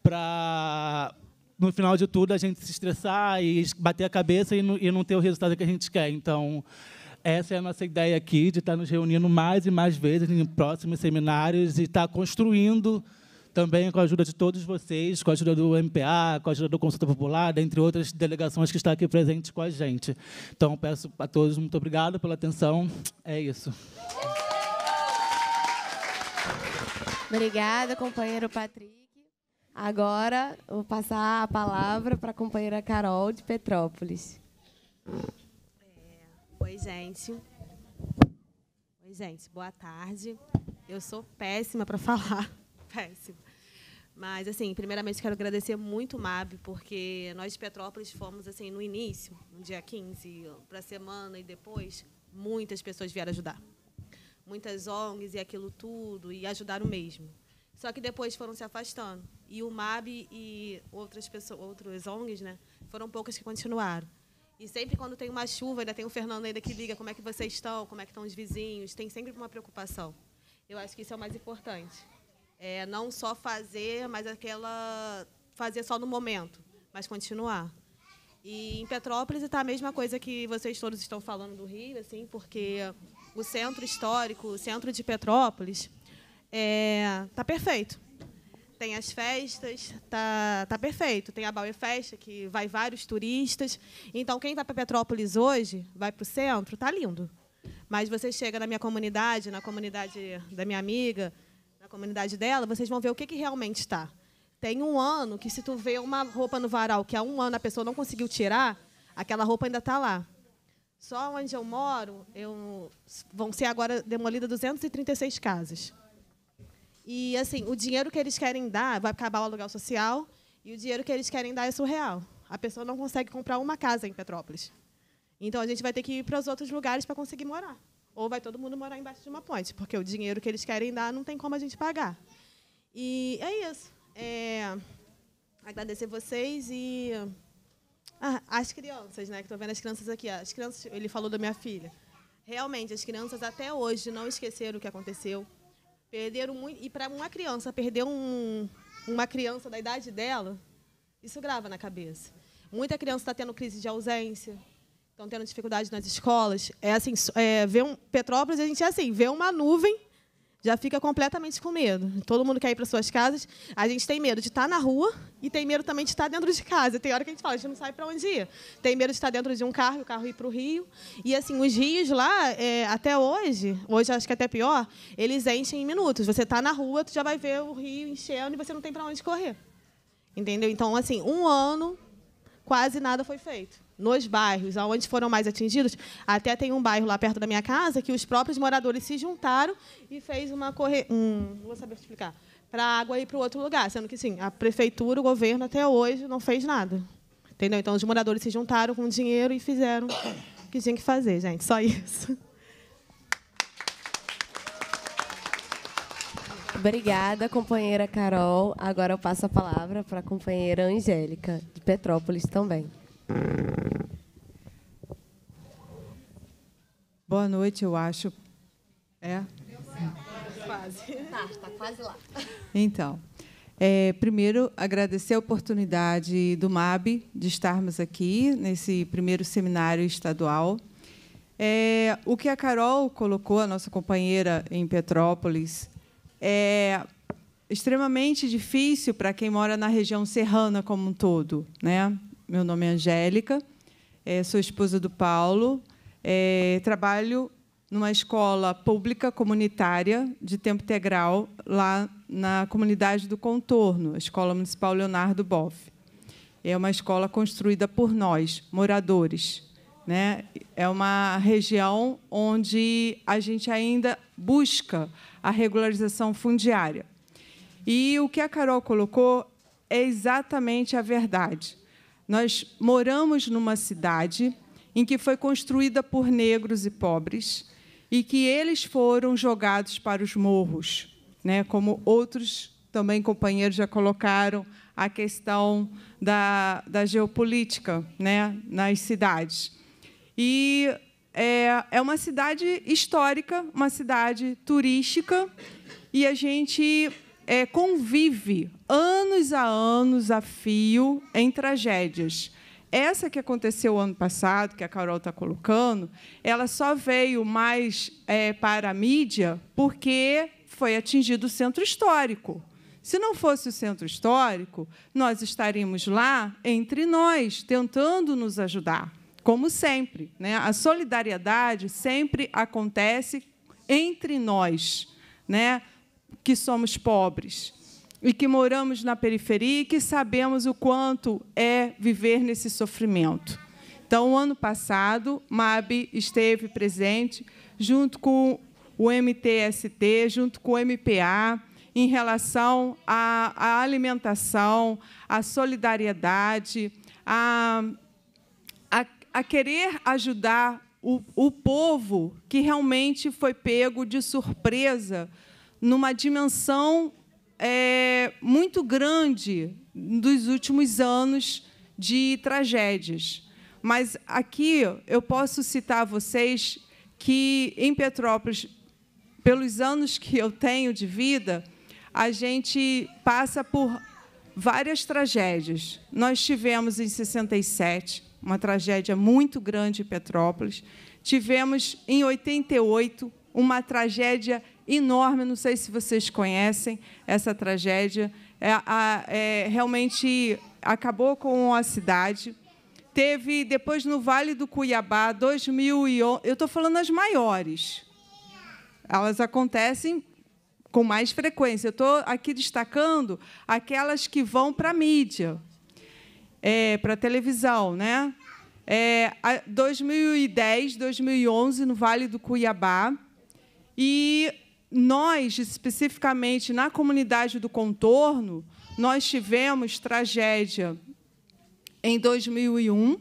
para no final de tudo a gente se estressar e bater a cabeça e não ter o resultado que a gente quer. Então essa é a nossa ideia aqui, de estar nos reunindo mais e mais vezes em próximos seminários e estar construindo também com a ajuda de todos vocês, com a ajuda do MPA, com a ajuda do Consulta Popular, dentre outras delegações que estão aqui presentes com a gente. Então, peço a todos muito obrigado pela atenção. É isso. Obrigada, companheiro Patrick. Agora, vou passar a palavra para a companheira Carol de Petrópolis. Oi, gente. Oi, gente. Boa tarde. Eu sou péssima para falar. Péssima. Mas, assim, primeiramente quero agradecer muito o MAB, porque nós de Petrópolis fomos, assim, no início, no dia 15, para a semana e depois, muitas pessoas vieram ajudar. Muitas ONGs e aquilo tudo, e ajudaram mesmo. Só que depois foram se afastando. E o MAB e outras, pessoas, outras ONGs, né, foram poucas que continuaram. E sempre quando tem uma chuva, ainda tem o Fernando ainda que liga como é que vocês estão, como é que estão os vizinhos, tem sempre uma preocupação. Eu acho que isso é o mais importante. É não só fazer, mas aquela fazer só no momento, mas continuar. E em Petrópolis está a mesma coisa que vocês todos estão falando do Rio, assim, porque o centro histórico, o centro de Petrópolis, está é, tá perfeito tem as festas, tá, tá perfeito. Tem a Bauer Festa, que vai vários turistas. Então, quem está para Petrópolis hoje, vai para o centro, tá lindo. Mas você chega na minha comunidade, na comunidade da minha amiga, na comunidade dela, vocês vão ver o que, que realmente está. Tem um ano que se tu vê uma roupa no varal que há um ano a pessoa não conseguiu tirar, aquela roupa ainda está lá. Só onde eu moro, eu, vão ser agora demolidas 236 casas. E assim, o dinheiro que eles querem dar vai acabar o aluguel social e o dinheiro que eles querem dar é surreal. A pessoa não consegue comprar uma casa em Petrópolis. Então a gente vai ter que ir para os outros lugares para conseguir morar. Ou vai todo mundo morar embaixo de uma ponte, porque o dinheiro que eles querem dar não tem como a gente pagar. E é isso. É... Agradecer vocês e ah, as crianças, né? Que estou vendo as crianças aqui. As crianças, ele falou da minha filha. Realmente, as crianças até hoje não esqueceram o que aconteceu. Perderam muito. E para uma criança, perder um, uma criança da idade dela, isso grava na cabeça. Muita criança está tendo crise de ausência, estão tendo dificuldade nas escolas. É assim, é, ver um Petrópolis, a gente é assim, vê uma nuvem, já fica completamente com medo. Todo mundo quer ir para suas casas. A gente tem medo de estar tá na rua e tem medo também de estar tá dentro de casa. Tem hora que a gente fala, a gente não sabe para onde ir. Tem medo de estar tá dentro de um carro, o carro ir para o rio. E assim, os rios lá, é, até hoje, hoje acho que é até pior, eles enchem em minutos. Você está na rua, tu já vai ver o rio enchendo e você não tem para onde correr. Entendeu? Então, assim, um ano, quase nada foi feito nos bairros, onde foram mais atingidos. Até tem um bairro lá perto da minha casa que os próprios moradores se juntaram e fez uma corre... um, vou saber explicar, para a água ir para o outro lugar, sendo que sim, a prefeitura, o governo até hoje não fez nada. Entendeu? Então os moradores se juntaram com dinheiro e fizeram o que tinha que fazer, gente. Só isso. Obrigada, companheira Carol. Agora eu passo a palavra para a companheira Angélica, de Petrópolis também. Boa noite, eu acho. É? Quase. Tá, tá quase lá. Então, é, primeiro, agradecer a oportunidade do MAB de estarmos aqui nesse primeiro seminário estadual. É, o que a Carol colocou, a nossa companheira em Petrópolis, é extremamente difícil para quem mora na região serrana como um todo, né? Meu nome é Angélica, eh, sou esposa do Paulo, eh, trabalho numa escola pública comunitária de tempo integral lá na comunidade do Contorno, a Escola Municipal Leonardo Boff. É uma escola construída por nós, moradores. Né? É uma região onde a gente ainda busca a regularização fundiária. E o que a Carol colocou é exatamente a verdade. Nós moramos numa cidade em que foi construída por negros e pobres e que eles foram jogados para os morros, né? como outros também companheiros já colocaram a questão da, da geopolítica né? nas cidades. E é, é uma cidade histórica, uma cidade turística, e a gente é, convive anos a anos a fio em tragédias. Essa que aconteceu ano passado, que a Carol está colocando, ela só veio mais é, para a mídia porque foi atingido o centro histórico. Se não fosse o centro histórico, nós estaríamos lá entre nós, tentando nos ajudar, como sempre. Né? A solidariedade sempre acontece entre nós. Né? que somos pobres e que moramos na periferia e que sabemos o quanto é viver nesse sofrimento. Então, ano passado, MAB esteve presente junto com o MTST, junto com o MPA, em relação à, alimentação, à solidariedade, a, a, a querer ajudar o, o povo que realmente foi pego de surpresa numa dimensão é, muito grande dos últimos anos de tragédias. Mas aqui eu posso citar a vocês que em Petrópolis, pelos anos que eu tenho de vida, a gente passa por várias tragédias. Nós tivemos em 67 uma tragédia muito grande em Petrópolis, tivemos em 88 uma tragédia enorme, não sei se vocês conhecem essa tragédia. É, é, realmente acabou com a cidade. Teve, depois, no Vale do Cuiabá, 2011... Eu estou falando as maiores. Elas acontecem com mais frequência. Eu estou aqui destacando aquelas que vão para a mídia, é, para a televisão. Né? É, 2010, 2011, no Vale do Cuiabá. E nós, especificamente na comunidade do contorno, nós tivemos tragédia em 2001,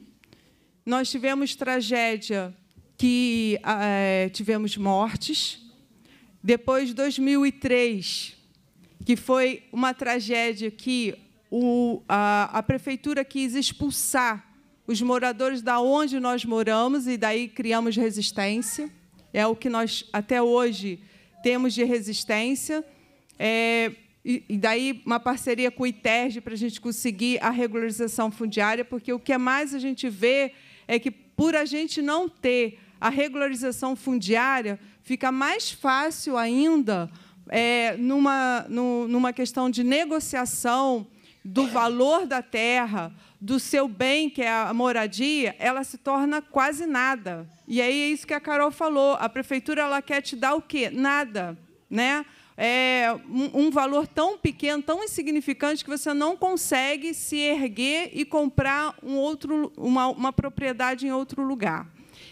nós tivemos tragédia que ah, é, tivemos mortes, depois 2003, que foi uma tragédia que o, a, a prefeitura quis expulsar os moradores da onde nós moramos e daí criamos resistência. É o que nós até hoje temos de resistência. É, e daí uma parceria com o ITERG para a gente conseguir a regularização fundiária, porque o que é mais a gente vê é que, por a gente não ter a regularização fundiária, fica mais fácil ainda é, numa, numa questão de negociação do valor da terra do seu bem, que é a moradia, ela se torna quase nada. E aí é isso que a Carol falou. A prefeitura ela quer te dar o quê? Nada, né? É um, valor tão pequeno, tão insignificante que você não consegue se erguer e comprar um outro, uma, uma propriedade em outro lugar.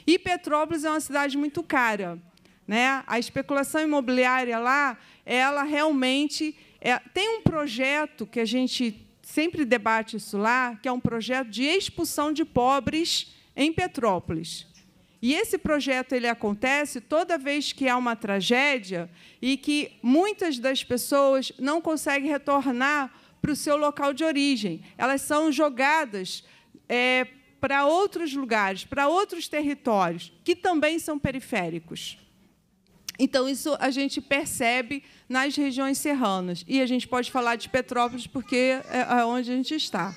E Petrópolis é uma cidade muito cara, né? A especulação imobiliária lá, ela realmente é, tem um projeto que a gente sempre debate isso lá, que é um projeto de expulsão de pobres em Petrópolis. E esse projeto ele acontece toda vez que há uma tragédia e que muitas das pessoas não conseguem retornar para o seu local de origem. Elas são jogadas é, para outros lugares, para outros territórios, que também são periféricos. Então, isso a gente percebe nas regiões serranas. E a gente pode falar de Petrópolis, porque é, é onde a gente está.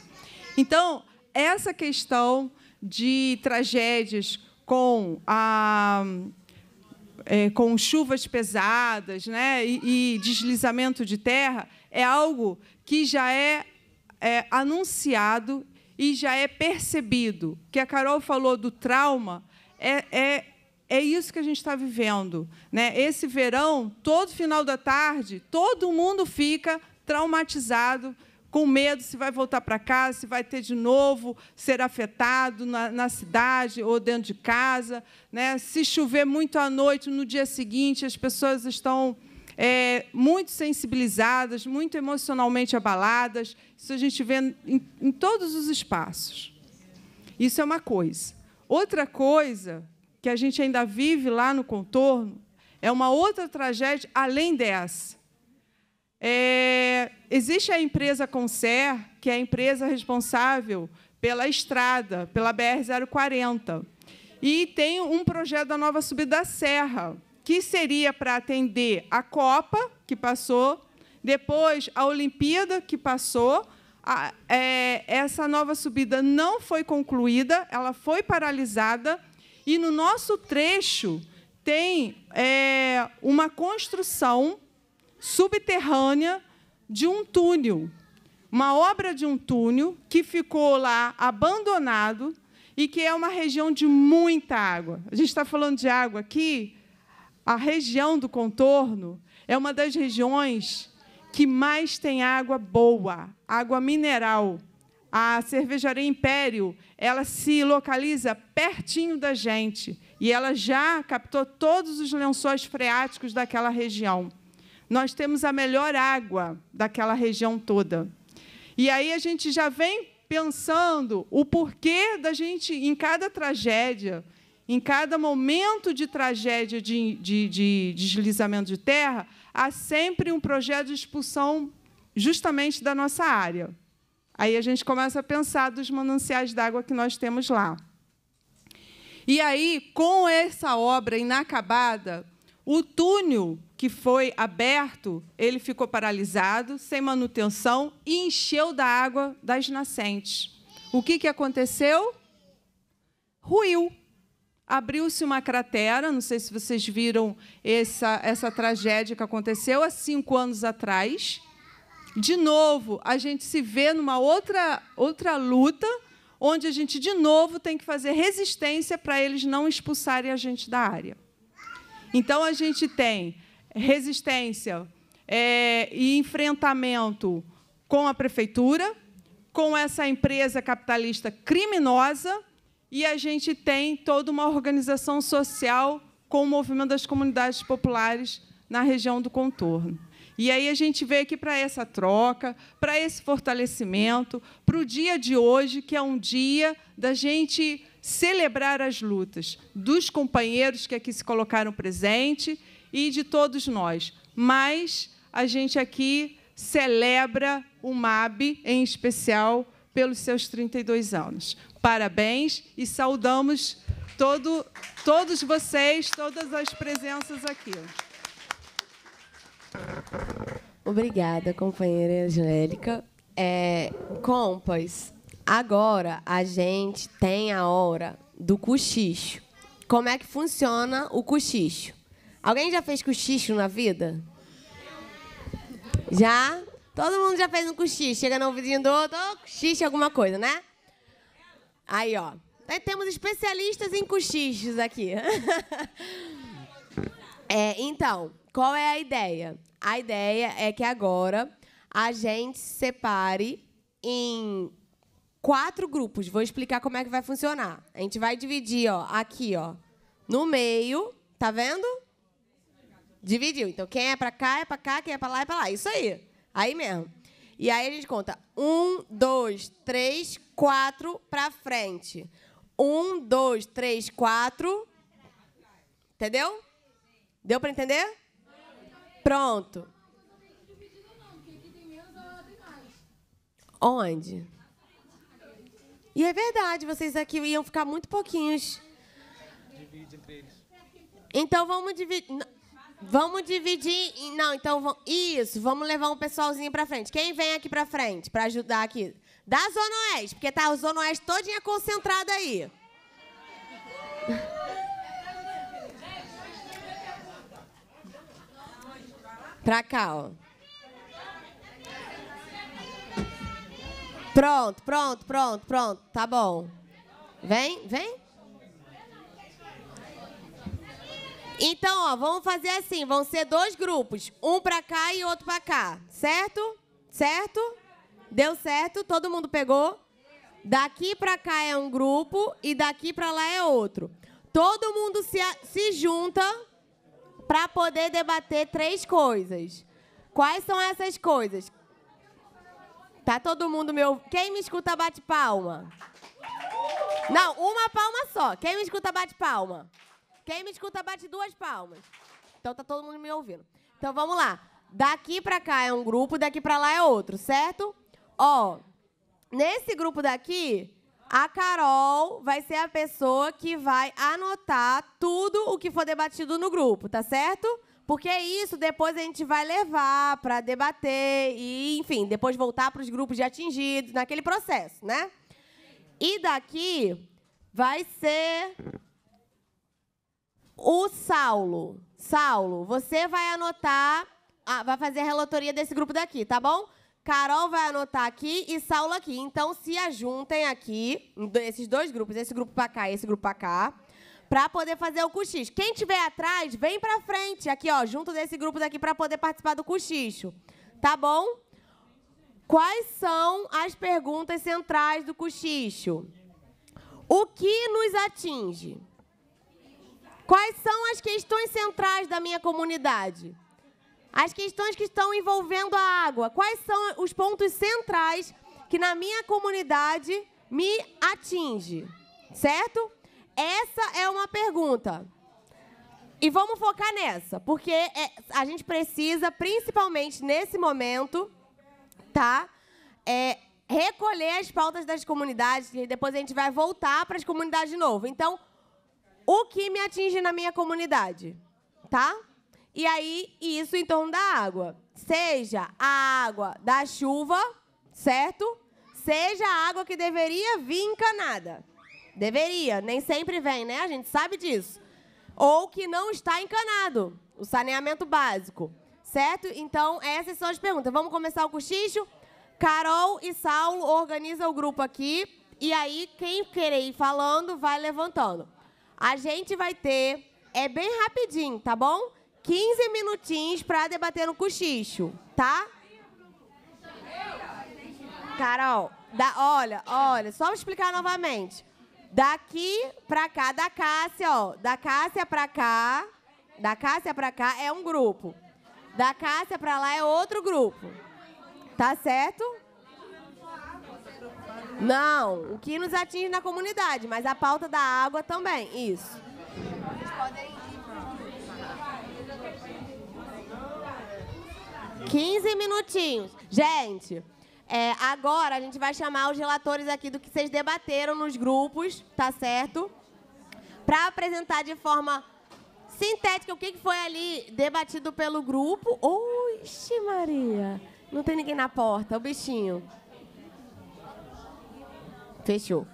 Então, essa questão de tragédias com a é, com chuvas pesadas né, e, e, deslizamento de terra, é algo que já é, é, anunciado e já é percebido. que a Carol falou do trauma é, é é isso que a gente está vivendo. Né? Esse verão, todo final da tarde, todo mundo fica traumatizado, com medo se vai voltar para casa, se vai ter de novo ser afetado na, na, cidade ou dentro de casa. Né? Se chover muito à noite, no dia seguinte, as pessoas estão é, muito sensibilizadas, muito emocionalmente abaladas. Isso a gente vê em, em todos os espaços. Isso é uma coisa. Outra coisa que a gente ainda vive lá no contorno é uma outra tragédia além dessa. É, existe a empresa Concer que é a empresa responsável pela estrada, pela BR-040. E tem um projeto da nova subida da Serra, que seria para atender a Copa, que passou, depois a Olimpíada, que passou. A, é, essa nova subida não foi concluída, ela foi paralisada e no nosso trecho tem é, uma construção subterrânea de um túnel, uma obra de um túnel que ficou lá abandonado e que é uma região de muita água. A gente está falando de água aqui, a região do contorno é uma das regiões que mais tem água boa, água mineral. A cervejaria Império, ela se localiza pertinho da gente e ela já captou todos os lençóis freáticos daquela região. Nós temos a melhor água daquela região toda. E aí a gente já vem pensando o porquê da gente, em cada tragédia, em cada momento de tragédia de, de, de, deslizamento de terra, há sempre um projeto de expulsão justamente da nossa área. Aí a gente começa a pensar dos mananciais d'água que nós temos lá. E aí, com essa obra inacabada, o túnel que foi aberto, ele ficou paralisado, sem manutenção e encheu da água das nascentes. O que, que aconteceu? Ruiu. Abriu-se uma cratera, não sei se vocês viram essa, essa tragédia que aconteceu há cinco anos atrás de novo, a gente se vê numa outra, outra luta, onde a gente, de novo, tem que fazer resistência para eles não expulsarem a gente da área. Então, a gente tem resistência é, e enfrentamento com a prefeitura, com essa empresa capitalista criminosa, e a gente tem toda uma organização social com o movimento das comunidades populares na região do contorno. E aí a gente veio aqui para essa troca, para esse fortalecimento, para o dia de hoje, que é um dia da gente celebrar as lutas dos companheiros que aqui se colocaram presente e de todos nós. Mas a gente aqui celebra o MAB, em especial, pelos seus 32 anos. Parabéns e saudamos todo, todos vocês, todas as presenças aqui. Obrigada, companheira Angélica. É, compas, agora a gente tem a hora do cochicho. Como é que funciona o cochicho? Alguém já fez cochicho na vida? Já? Todo mundo já fez um cochicho. Chega no ouvidinho do outro, oh, cochicho alguma coisa, né? Aí, ó. Aí temos especialistas em cochichos aqui. é, então, qual é a ideia? A ideia é que agora a gente separe em quatro grupos. Vou explicar como é que vai funcionar. A gente vai dividir, ó, aqui, ó, no meio, tá vendo? Dividiu. Então quem é para cá é para cá, quem é para lá é para lá. Isso aí. Aí mesmo. E aí a gente conta um, dois, três, quatro para frente. Um, dois, três, quatro. Entendeu? Deu para entender? Pronto. Onde? E é verdade, vocês aqui iam ficar muito pouquinhos. Divide entre eles. Então vamos dividir. Vamos dividir. Não, então Isso, vamos levar um pessoalzinho para frente. Quem vem aqui para frente para ajudar aqui? Da Zona Oeste, porque tá a Zona Oeste todinha concentrada aí. Pra cá, ó. Pronto, pronto, pronto, pronto. Tá bom. Vem, vem. Então, ó, vamos fazer assim, vão ser dois grupos, um pra cá e outro pra cá, certo? Certo? Deu certo? Todo mundo pegou? Daqui pra cá é um grupo e daqui pra lá é outro. Todo mundo se, se junta para poder debater três coisas. Quais são essas coisas? Tá todo mundo meu. Quem me escuta bate palma. Não, uma palma só. Quem me escuta bate palma. Quem me escuta bate duas palmas. Então tá todo mundo me ouvindo. Então vamos lá. Daqui para cá é um grupo, daqui para lá é outro, certo? Ó, nesse grupo daqui a Carol vai ser a pessoa que vai anotar tudo o que for debatido no grupo, tá certo? Porque é isso depois a gente vai levar para debater e, enfim, depois voltar para os grupos de atingidos, naquele processo, né? E daqui vai ser o Saulo. Saulo, você vai anotar, vai fazer a relatoria desse grupo daqui, tá bom? Carol vai anotar aqui e Saulo aqui. Então se ajuntem aqui, esses dois grupos, esse grupo para cá e esse grupo para cá, para poder fazer o cochicho. Quem tiver atrás, vem para frente, aqui ó, junto desse grupo daqui para poder participar do cochicho. Tá bom? Quais são as perguntas centrais do cochicho? O que nos atinge? Quais são as questões centrais da minha comunidade? As questões que estão envolvendo a água. Quais são os pontos centrais que na minha comunidade me atinge? Certo? Essa é uma pergunta. E vamos focar nessa, porque é, a gente precisa, principalmente nesse momento, tá? É, recolher as pautas das comunidades, e depois a gente vai voltar para as comunidades de novo. Então, o que me atinge na minha comunidade, tá? E aí, isso em torno da água. Seja a água da chuva, certo? Seja a água que deveria vir encanada. Deveria, nem sempre vem, né? A gente sabe disso. Ou que não está encanado, o saneamento básico, certo? Então, essas são as perguntas. Vamos começar o cochicho? Carol e Saulo organizam o grupo aqui. E aí, quem querer ir falando, vai levantando. A gente vai ter. É bem rapidinho, tá bom? 15 minutinhos para debater no cochicho, tá? Carol, da, olha, olha, só vou explicar novamente. Daqui pra cá, da Cássia, ó. Da Cássia pra cá, da Cássia pra cá é um grupo. Da Cássia pra lá é outro grupo. Tá certo? Não, o que nos atinge na comunidade, mas a pauta da água também, isso. Vocês podem 15 minutinhos. Gente, é, agora a gente vai chamar os relatores aqui do que vocês debateram nos grupos, tá certo? Para apresentar de forma sintética o que foi ali debatido pelo grupo. Oxe, Maria! Não tem ninguém na porta, o bichinho. Fechou.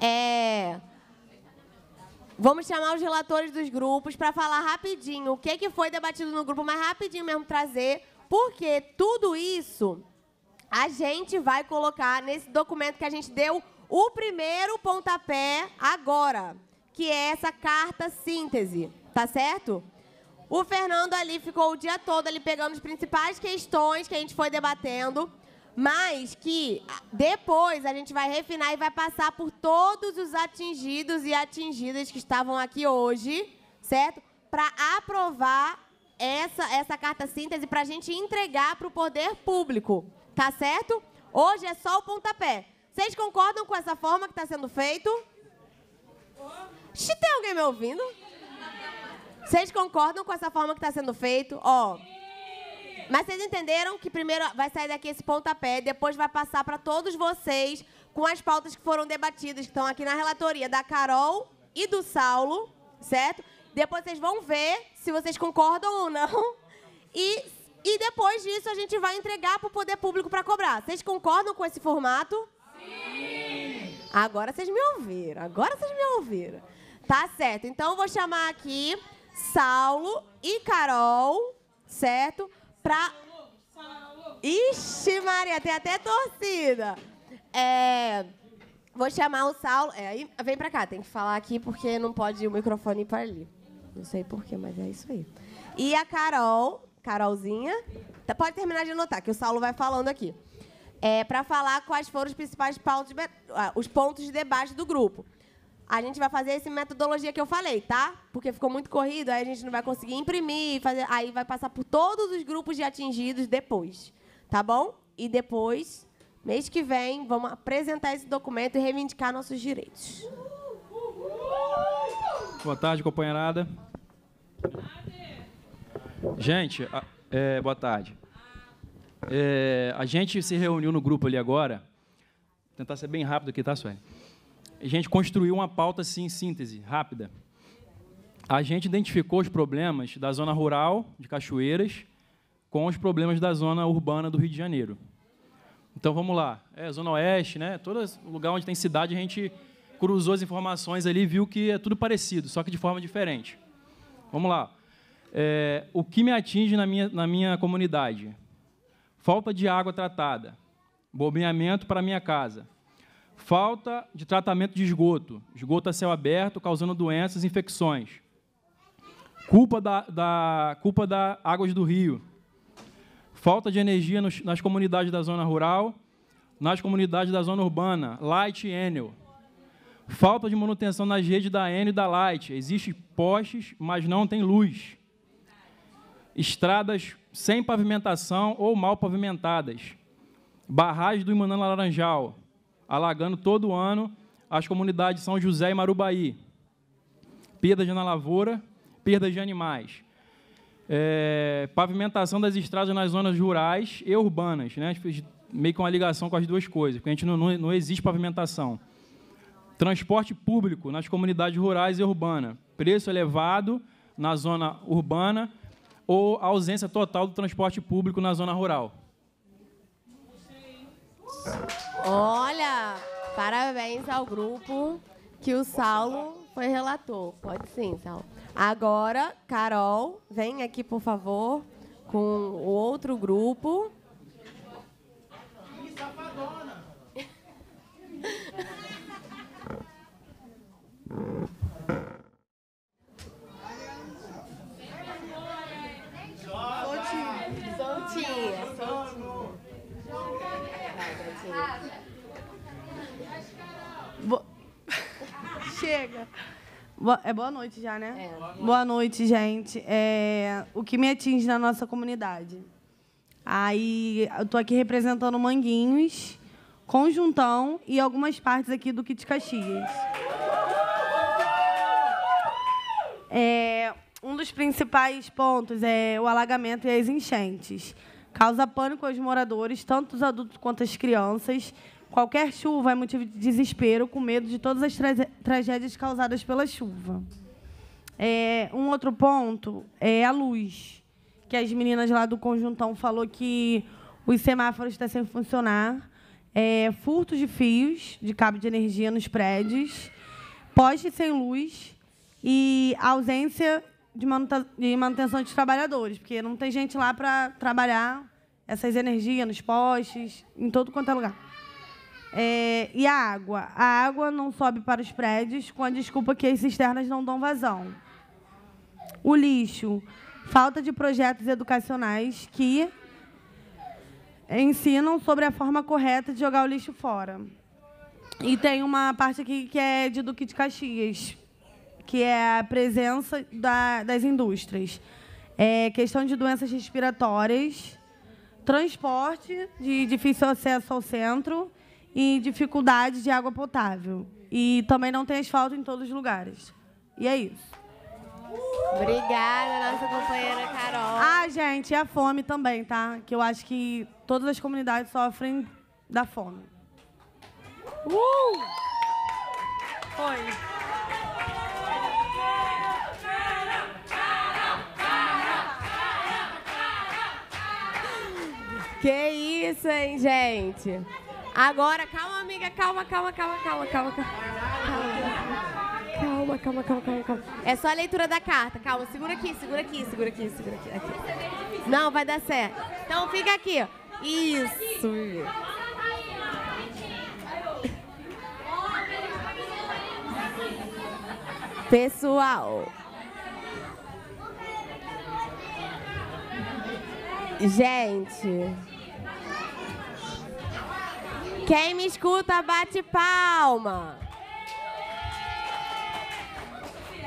É... Vamos chamar os relatores dos grupos para falar rapidinho o que, que foi debatido no grupo, mas rapidinho mesmo trazer porque tudo isso a gente vai colocar nesse documento que a gente deu o primeiro pontapé agora, que é essa carta síntese, tá certo? O Fernando ali ficou o dia todo ali pegando as principais questões que a gente foi debatendo, mas que depois a gente vai refinar e vai passar por todos os atingidos e atingidas que estavam aqui hoje, certo? Para aprovar essa, essa carta síntese para a gente entregar para o poder público, tá certo? Hoje é só o pontapé. Vocês concordam com essa forma que está sendo feito? Se tem alguém me ouvindo? Vocês concordam com essa forma que está sendo feito? Ó. Mas vocês entenderam que primeiro vai sair daqui esse pontapé, depois vai passar para todos vocês com as pautas que foram debatidas, que estão aqui na relatoria da Carol e do Saulo, certo? Depois vocês vão ver se vocês concordam ou não. E, e depois disso a gente vai entregar para o poder público para cobrar. Vocês concordam com esse formato? Sim! Agora vocês me ouviram. Agora vocês me ouviram. Tá certo. Então eu vou chamar aqui Saulo e Carol, certo? Para Ixi, Maria, tem até torcida. É, vou chamar o Saulo. É, vem pra cá, tem que falar aqui porque não pode o microfone ir pra ali. Não sei porquê, mas é isso aí. E a Carol, Carolzinha, tá, pode terminar de anotar, que o Saulo vai falando aqui. É, para falar quais foram os principais pautos, ah, os pontos de debate do grupo. A gente vai fazer essa metodologia que eu falei, tá? Porque ficou muito corrido, aí a gente não vai conseguir imprimir, fazer, aí vai passar por todos os grupos de atingidos depois, tá bom? E depois, mês que vem, vamos apresentar esse documento e reivindicar nossos direitos. Boa tarde, companheirada. Gente, a, é, boa tarde. É, a gente se reuniu no grupo ali agora. Vou tentar ser bem rápido aqui, tá, Sueli? A gente construiu uma pauta assim, em síntese, rápida. A gente identificou os problemas da zona rural de Cachoeiras com os problemas da zona urbana do Rio de Janeiro. Então vamos lá. É, zona Oeste, né? Todo lugar onde tem cidade a gente cruzou as informações ali e viu que é tudo parecido, só que de forma diferente. Vamos lá. É, o que me atinge na minha, na minha comunidade? Falta de água tratada, bombeamento para minha casa, falta de tratamento de esgoto, esgoto a céu aberto, causando doenças e infecções, culpa da, da, culpa da águas do rio, falta de energia nos, nas comunidades da zona rural, nas comunidades da zona urbana, light e enel, Falta de manutenção nas redes da N e da Light. Existem postes, mas não tem luz. Estradas sem pavimentação ou mal pavimentadas. Barragem do Imanã Laranjal, alagando todo ano as comunidades São José e Marubaí. Perdas na lavoura, perdas de animais. É, pavimentação das estradas nas zonas rurais e urbanas. Né? Meio com a ligação com as duas coisas, porque a gente não, não, não existe pavimentação. Transporte público nas comunidades rurais e urbanas. Preço elevado na zona urbana ou ausência total do transporte público na zona rural. Olha, parabéns ao grupo que o Saulo foi relator. Pode sim, Saulo. Agora, Carol, vem aqui, por favor, com o outro grupo. Chega. Boa, é boa noite já, né? É. Boa, noite. gente. É, o que me atinge na nossa comunidade? Aí eu tô aqui representando Manguinhos, Conjuntão e algumas partes aqui do Kit Caxias. É, um dos principais pontos é o alagamento e as enchentes. Causa pânico aos moradores, tanto os adultos quanto as crianças. Qualquer chuva é motivo de desespero, com medo de todas as tra tragédias causadas pela chuva. É, um outro ponto é a luz, que as meninas lá do Conjuntão falou que os semáforos estão sem funcionar. É, de fios de cabo de energia nos prédios, poste sem luz, e ausência de, manutenção de trabalhadores, porque não tem gente lá para trabalhar essas energias nos postes, em todo quanto é lugar. É, e a água? A água não sobe para os prédios com a desculpa que as cisternas não dão vazão. O lixo. Falta de projetos educacionais que ensinam sobre a forma correta de jogar o lixo fora. E tem uma parte aqui que é de Duque de Caxias, que é a presença da, das indústrias. É questão de doenças respiratórias, transporte de difícil acesso ao centro e dificuldade de água potável. E também não tem asfalto em todos os lugares. E é isso. Obrigada, nossa companheira Carol. Ah, gente, e a fome também, tá? Que eu acho que todas as comunidades sofrem da fome. Uh! Foi. Que isso, hein, gente? Agora, calma, amiga, calma, calma, calma, calma, calma, calma. Calma, calma, calma, calma, calma. É só a leitura da carta. Calma, segura aqui, segura aqui, segura aqui, segura aqui. aqui. Não, vai dar certo. Então fica aqui, ó. Isso. Pessoal. Gente. Quem me escuta, bate palma.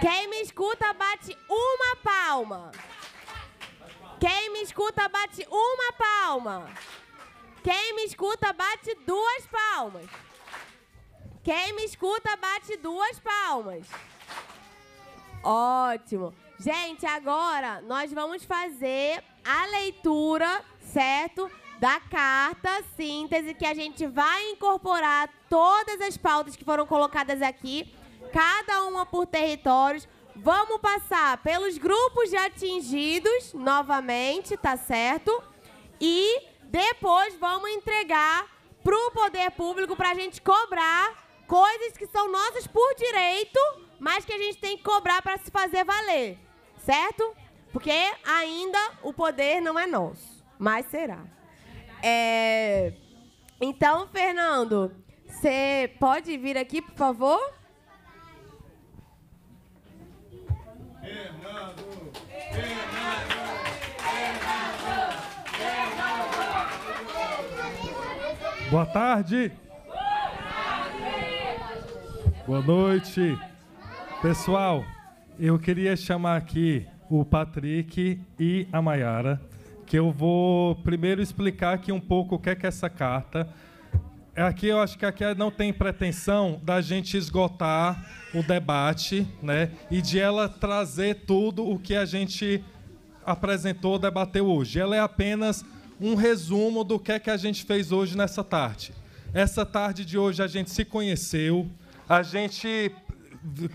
Quem me escuta, bate uma palma. Quem me escuta, bate uma palma. Quem me escuta, bate duas palmas. Quem me escuta, bate duas palmas. Ótimo. Gente, agora nós vamos fazer a leitura, certo? da carta síntese que a gente vai incorporar todas as pautas que foram colocadas aqui, cada uma por territórios. Vamos passar pelos grupos de atingidos novamente, tá certo? E depois vamos entregar para o poder público para a gente cobrar coisas que são nossas por direito, mas que a gente tem que cobrar para se fazer valer, certo? Porque ainda o poder não é nosso, mas será. É... Então, Fernando, você pode vir aqui, por favor? Fernando! Fernando! Fernando! Fernando! Boa tarde! Boa noite! Pessoal, eu queria chamar aqui o Patrick e a Maiara que eu vou primeiro explicar aqui um pouco o que é, que é essa carta. É. Aqui eu acho que aqui não tem pretensão da gente esgotar o debate, né? E de ela trazer tudo o que a gente apresentou, debateu hoje. Ela é apenas um resumo do que é que a gente fez hoje nessa tarde. Essa tarde de hoje a gente se conheceu, a gente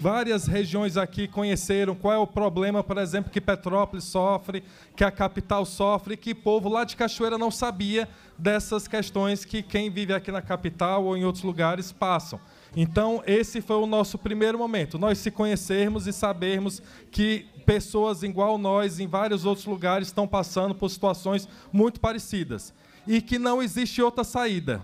várias regiões aqui conheceram qual é o problema, por exemplo, que Petrópolis sofre, que a capital sofre, que o povo lá de Cachoeira não sabia dessas questões que quem vive aqui na capital ou em outros lugares passam. Então, esse foi o nosso primeiro momento, nós se conhecermos e sabermos que pessoas igual nós, em vários outros lugares, estão passando por situações muito parecidas e que não existe outra saída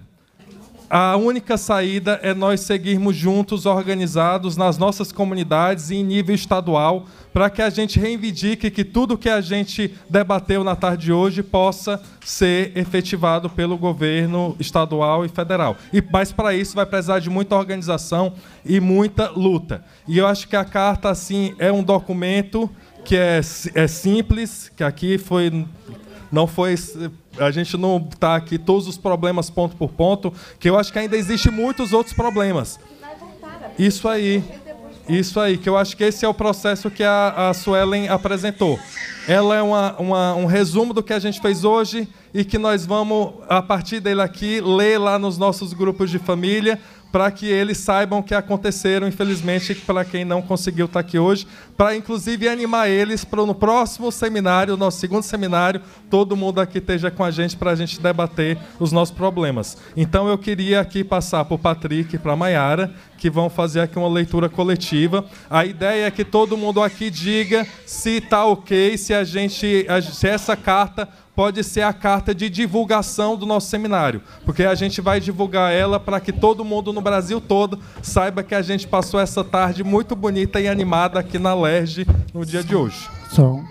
a única saída é nós seguirmos juntos, organizados nas nossas comunidades e em nível estadual, para que a gente reivindique que tudo que a gente debateu na tarde de hoje possa ser efetivado pelo governo estadual e federal. E mas para isso vai precisar de muita organização e muita luta. E eu acho que a carta assim é um documento que é, é simples, que aqui foi não foi. A gente não está aqui todos os problemas ponto por ponto, que eu acho que ainda existe muitos outros problemas. Isso aí. Isso aí, que eu acho que esse é o processo que a, a Suelen apresentou. Ela é uma, uma, um resumo do que a gente fez hoje e que nós vamos, a partir dele aqui, ler lá nos nossos grupos de família para que eles saibam o que aconteceram, infelizmente, para quem não conseguiu estar tá aqui hoje, para inclusive animar eles para no próximo seminário, nosso segundo seminário, todo mundo aqui esteja com a gente para a gente debater os nossos problemas. Então eu queria aqui passar para o Patrick e para a Mayara, que vão fazer aqui uma leitura coletiva. A ideia é que todo mundo aqui diga se está ok, se a gente, se essa carta pode ser a carta de divulgação do nosso seminário, porque a gente vai divulgar ela para que todo mundo no Brasil todo saiba que a gente passou essa tarde muito bonita e animada aqui na LERJ no dia de hoje. Som.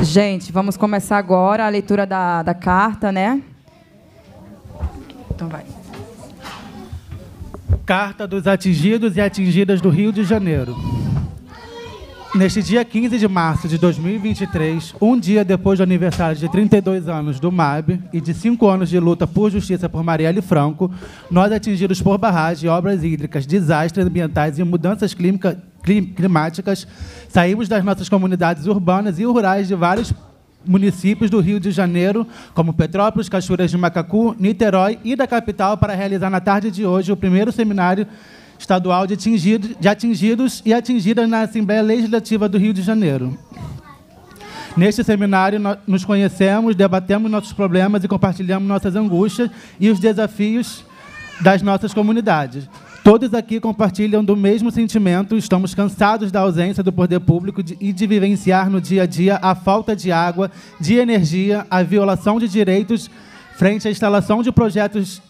Gente, vamos começar agora a leitura da, da carta, né? Então vai. Carta dos atingidos e atingidas do Rio de Janeiro. Neste dia 15 de março de 2023, um dia depois do aniversário de 32 anos do MAB e de cinco anos de luta por justiça por Marielle Franco, nós atingidos por barragem, obras hídricas, desastres ambientais e mudanças climáticas, saímos das nossas comunidades urbanas e rurais de vários municípios do Rio de Janeiro, como Petrópolis, Cachoeiras de Macacu, Niterói e da capital, para realizar na tarde de hoje o primeiro seminário Estadual de, atingido, de Atingidos e Atingidas na Assembleia Legislativa do Rio de Janeiro. Neste seminário, nos conhecemos, debatemos nossos problemas e compartilhamos nossas angústias e os desafios das nossas comunidades. Todos aqui compartilham do mesmo sentimento, estamos cansados da ausência do poder público e de vivenciar no dia a dia a falta de água, de energia, a violação de direitos frente à instalação de projetos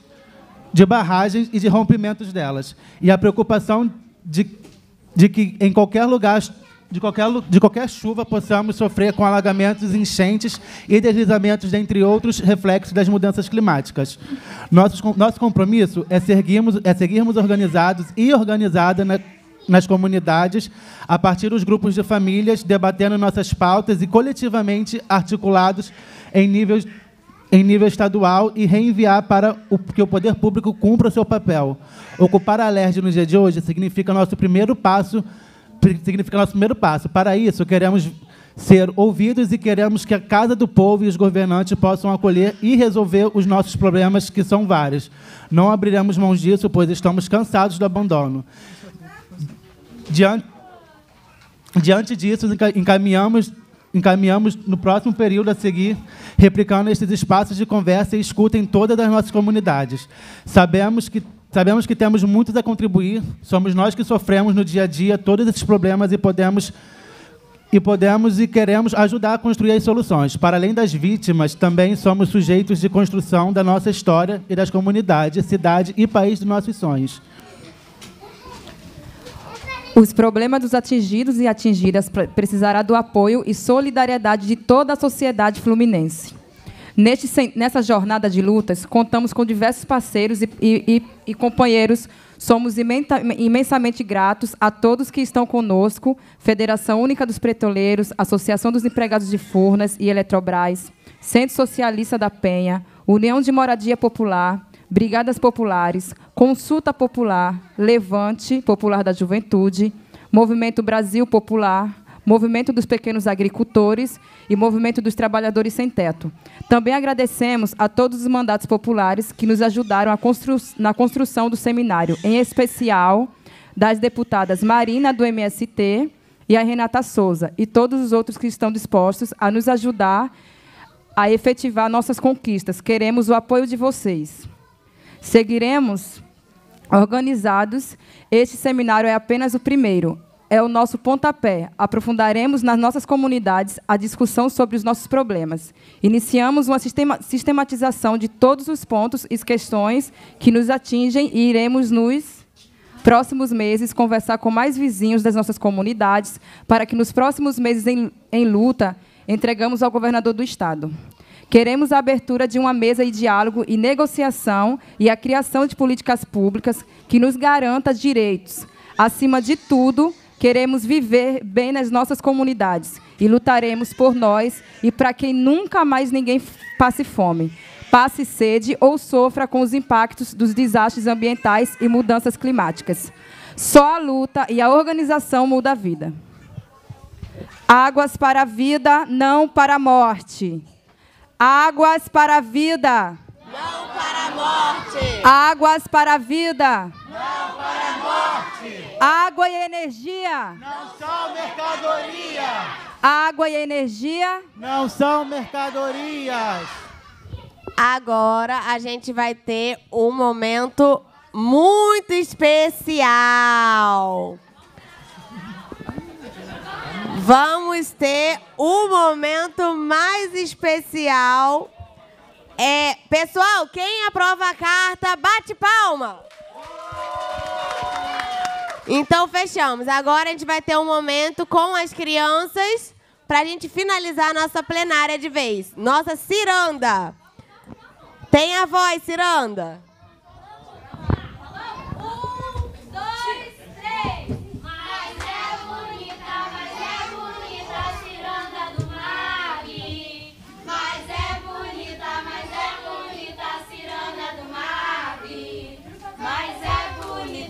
de barragens e de rompimentos delas. E a preocupação de, de que em qualquer lugar de qualquer, de qualquer chuva possamos sofrer com alagamentos, enchentes e deslizamentos, dentre outros reflexos das mudanças climáticas. Nosso, nosso compromisso é seguirmos, é seguirmos organizados e organizada na, nas comunidades, a partir dos grupos de famílias, debatendo nossas pautas e coletivamente articulados em níveis em nível estadual e reenviar para o, que o poder público cumpra o seu papel. Ocupar a LERJ no dia de hoje significa nosso primeiro passo, significa nosso primeiro passo. Para isso, queremos ser ouvidos e queremos que a Casa do Povo e os governantes possam acolher e resolver os nossos problemas, que são vários. Não abriremos mãos disso, pois estamos cansados do abandono. Diante, diante disso, encaminhamos encaminhamos no próximo período a seguir, replicando esses espaços de conversa e escuta em todas as nossas comunidades. Sabemos que Sabemos que temos muito a contribuir, somos nós que sofremos no dia a dia todos esses problemas e podemos e podemos e queremos ajudar a construir as soluções. Para além das vítimas, também somos sujeitos de construção da nossa história e das comunidades, cidade e país dos nossos sonhos. Os problemas dos atingidos e atingidas precisará do apoio e solidariedade de toda a sociedade fluminense. Neste, nessa jornada de lutas, contamos com diversos parceiros e, e, e companheiros. Somos imensamente gratos a todos que estão conosco, Federação Única dos Pretoleiros, Associação dos Empregados de Furnas e Eletrobras, Centro Socialista da Penha, União de Moradia Popular, Brigadas Populares, Consulta Popular, Levante Popular da Juventude, Movimento Brasil Popular, Movimento dos Pequenos Agricultores e Movimento dos Trabalhadores Sem Teto. Também agradecemos a todos os mandatos populares que nos ajudaram constru na construção do seminário, em especial das deputadas Marina, do MST, e a Renata Souza, e todos os outros que estão dispostos a nos ajudar a efetivar nossas conquistas. Queremos o apoio de vocês. Seguiremos organizados, este seminário é apenas o primeiro. É o nosso pontapé. Aprofundaremos nas nossas comunidades a discussão sobre os nossos problemas. Iniciamos uma sistematização de todos os pontos e questões que nos atingem e iremos nos próximos meses conversar com mais vizinhos das nossas comunidades para que nos próximos meses em, em luta entregamos ao governador do estado. Queremos a abertura de uma mesa de diálogo e negociação e a criação de políticas públicas que nos garanta direitos. Acima de tudo, queremos viver bem nas nossas comunidades e lutaremos por nós e para que nunca mais ninguém passe fome, passe sede ou sofra com os impactos dos desastres ambientais e mudanças climáticas. Só a luta e a organização muda a vida. Águas para a vida, não para a morte. Águas para a vida. Não para a morte. Águas para a vida. Não para a morte. Água e energia. Não são mercadoria. Água e energia. Não são mercadorias. Agora a gente vai ter um momento muito especial. Vamos ter o um momento mais especial. É, pessoal, quem aprova a carta, bate palma! Então fechamos. Agora a gente vai ter um momento com as crianças para a gente finalizar a nossa plenária de vez. Nossa Ciranda! Tem a voz, Ciranda!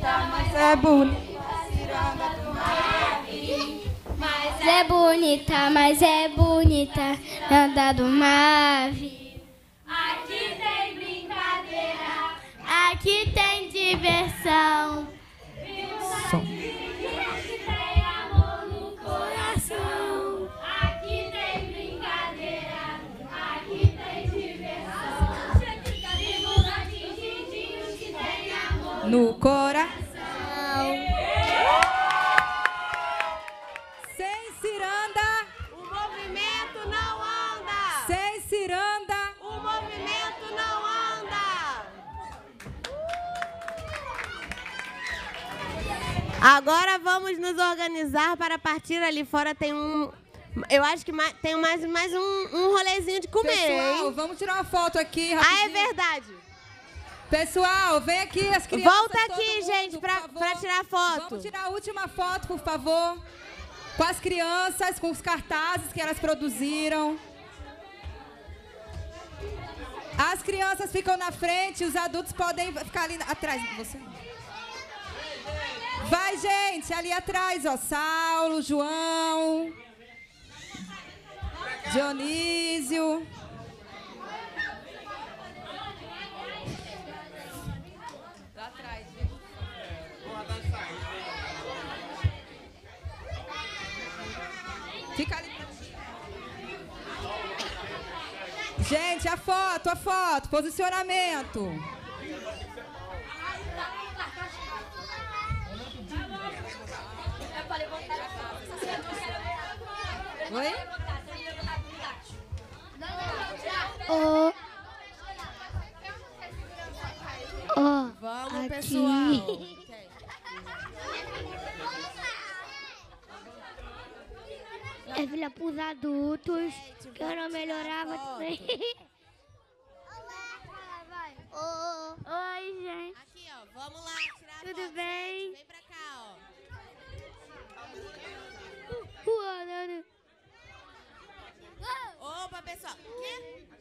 Tá, mas é bonita. Mas é bonita, mas é bonita, anda do mar. Aqui tem brincadeira, aqui tem diversão. Som. Aqui tem amor no coração. no coração. Sem ciranda, o movimento não anda. Sem ciranda, o movimento não anda. Agora vamos nos organizar para partir ali fora tem um eu acho que mais, tem mais, mais um, um rolezinho de comer. Pessoal, hein? vamos tirar uma foto aqui rapidinho. Ah, é verdade. Pessoal, vem aqui as crianças. Volta aqui, mundo, gente, pra, pra, tirar foto. Vamos tirar a última foto, por favor. Com as crianças, com os cartazes que elas produziram. As crianças ficam na frente, os adultos podem ficar ali atrás. Você. Vai, gente, ali atrás, ó. Saulo, João, Dionísio. Gente, a foto, a foto, posicionamento. Oi? Oh. Oh, Vamos, aqui. pessoal. É filha pros adultos, que eu não melhorava também. Olá, vai. Oi, gente. Aqui, ó, vamos lá tirar a Tudo foto, né? bem? Gente. Vem pra cá, ó. Opa, pessoal. O quê?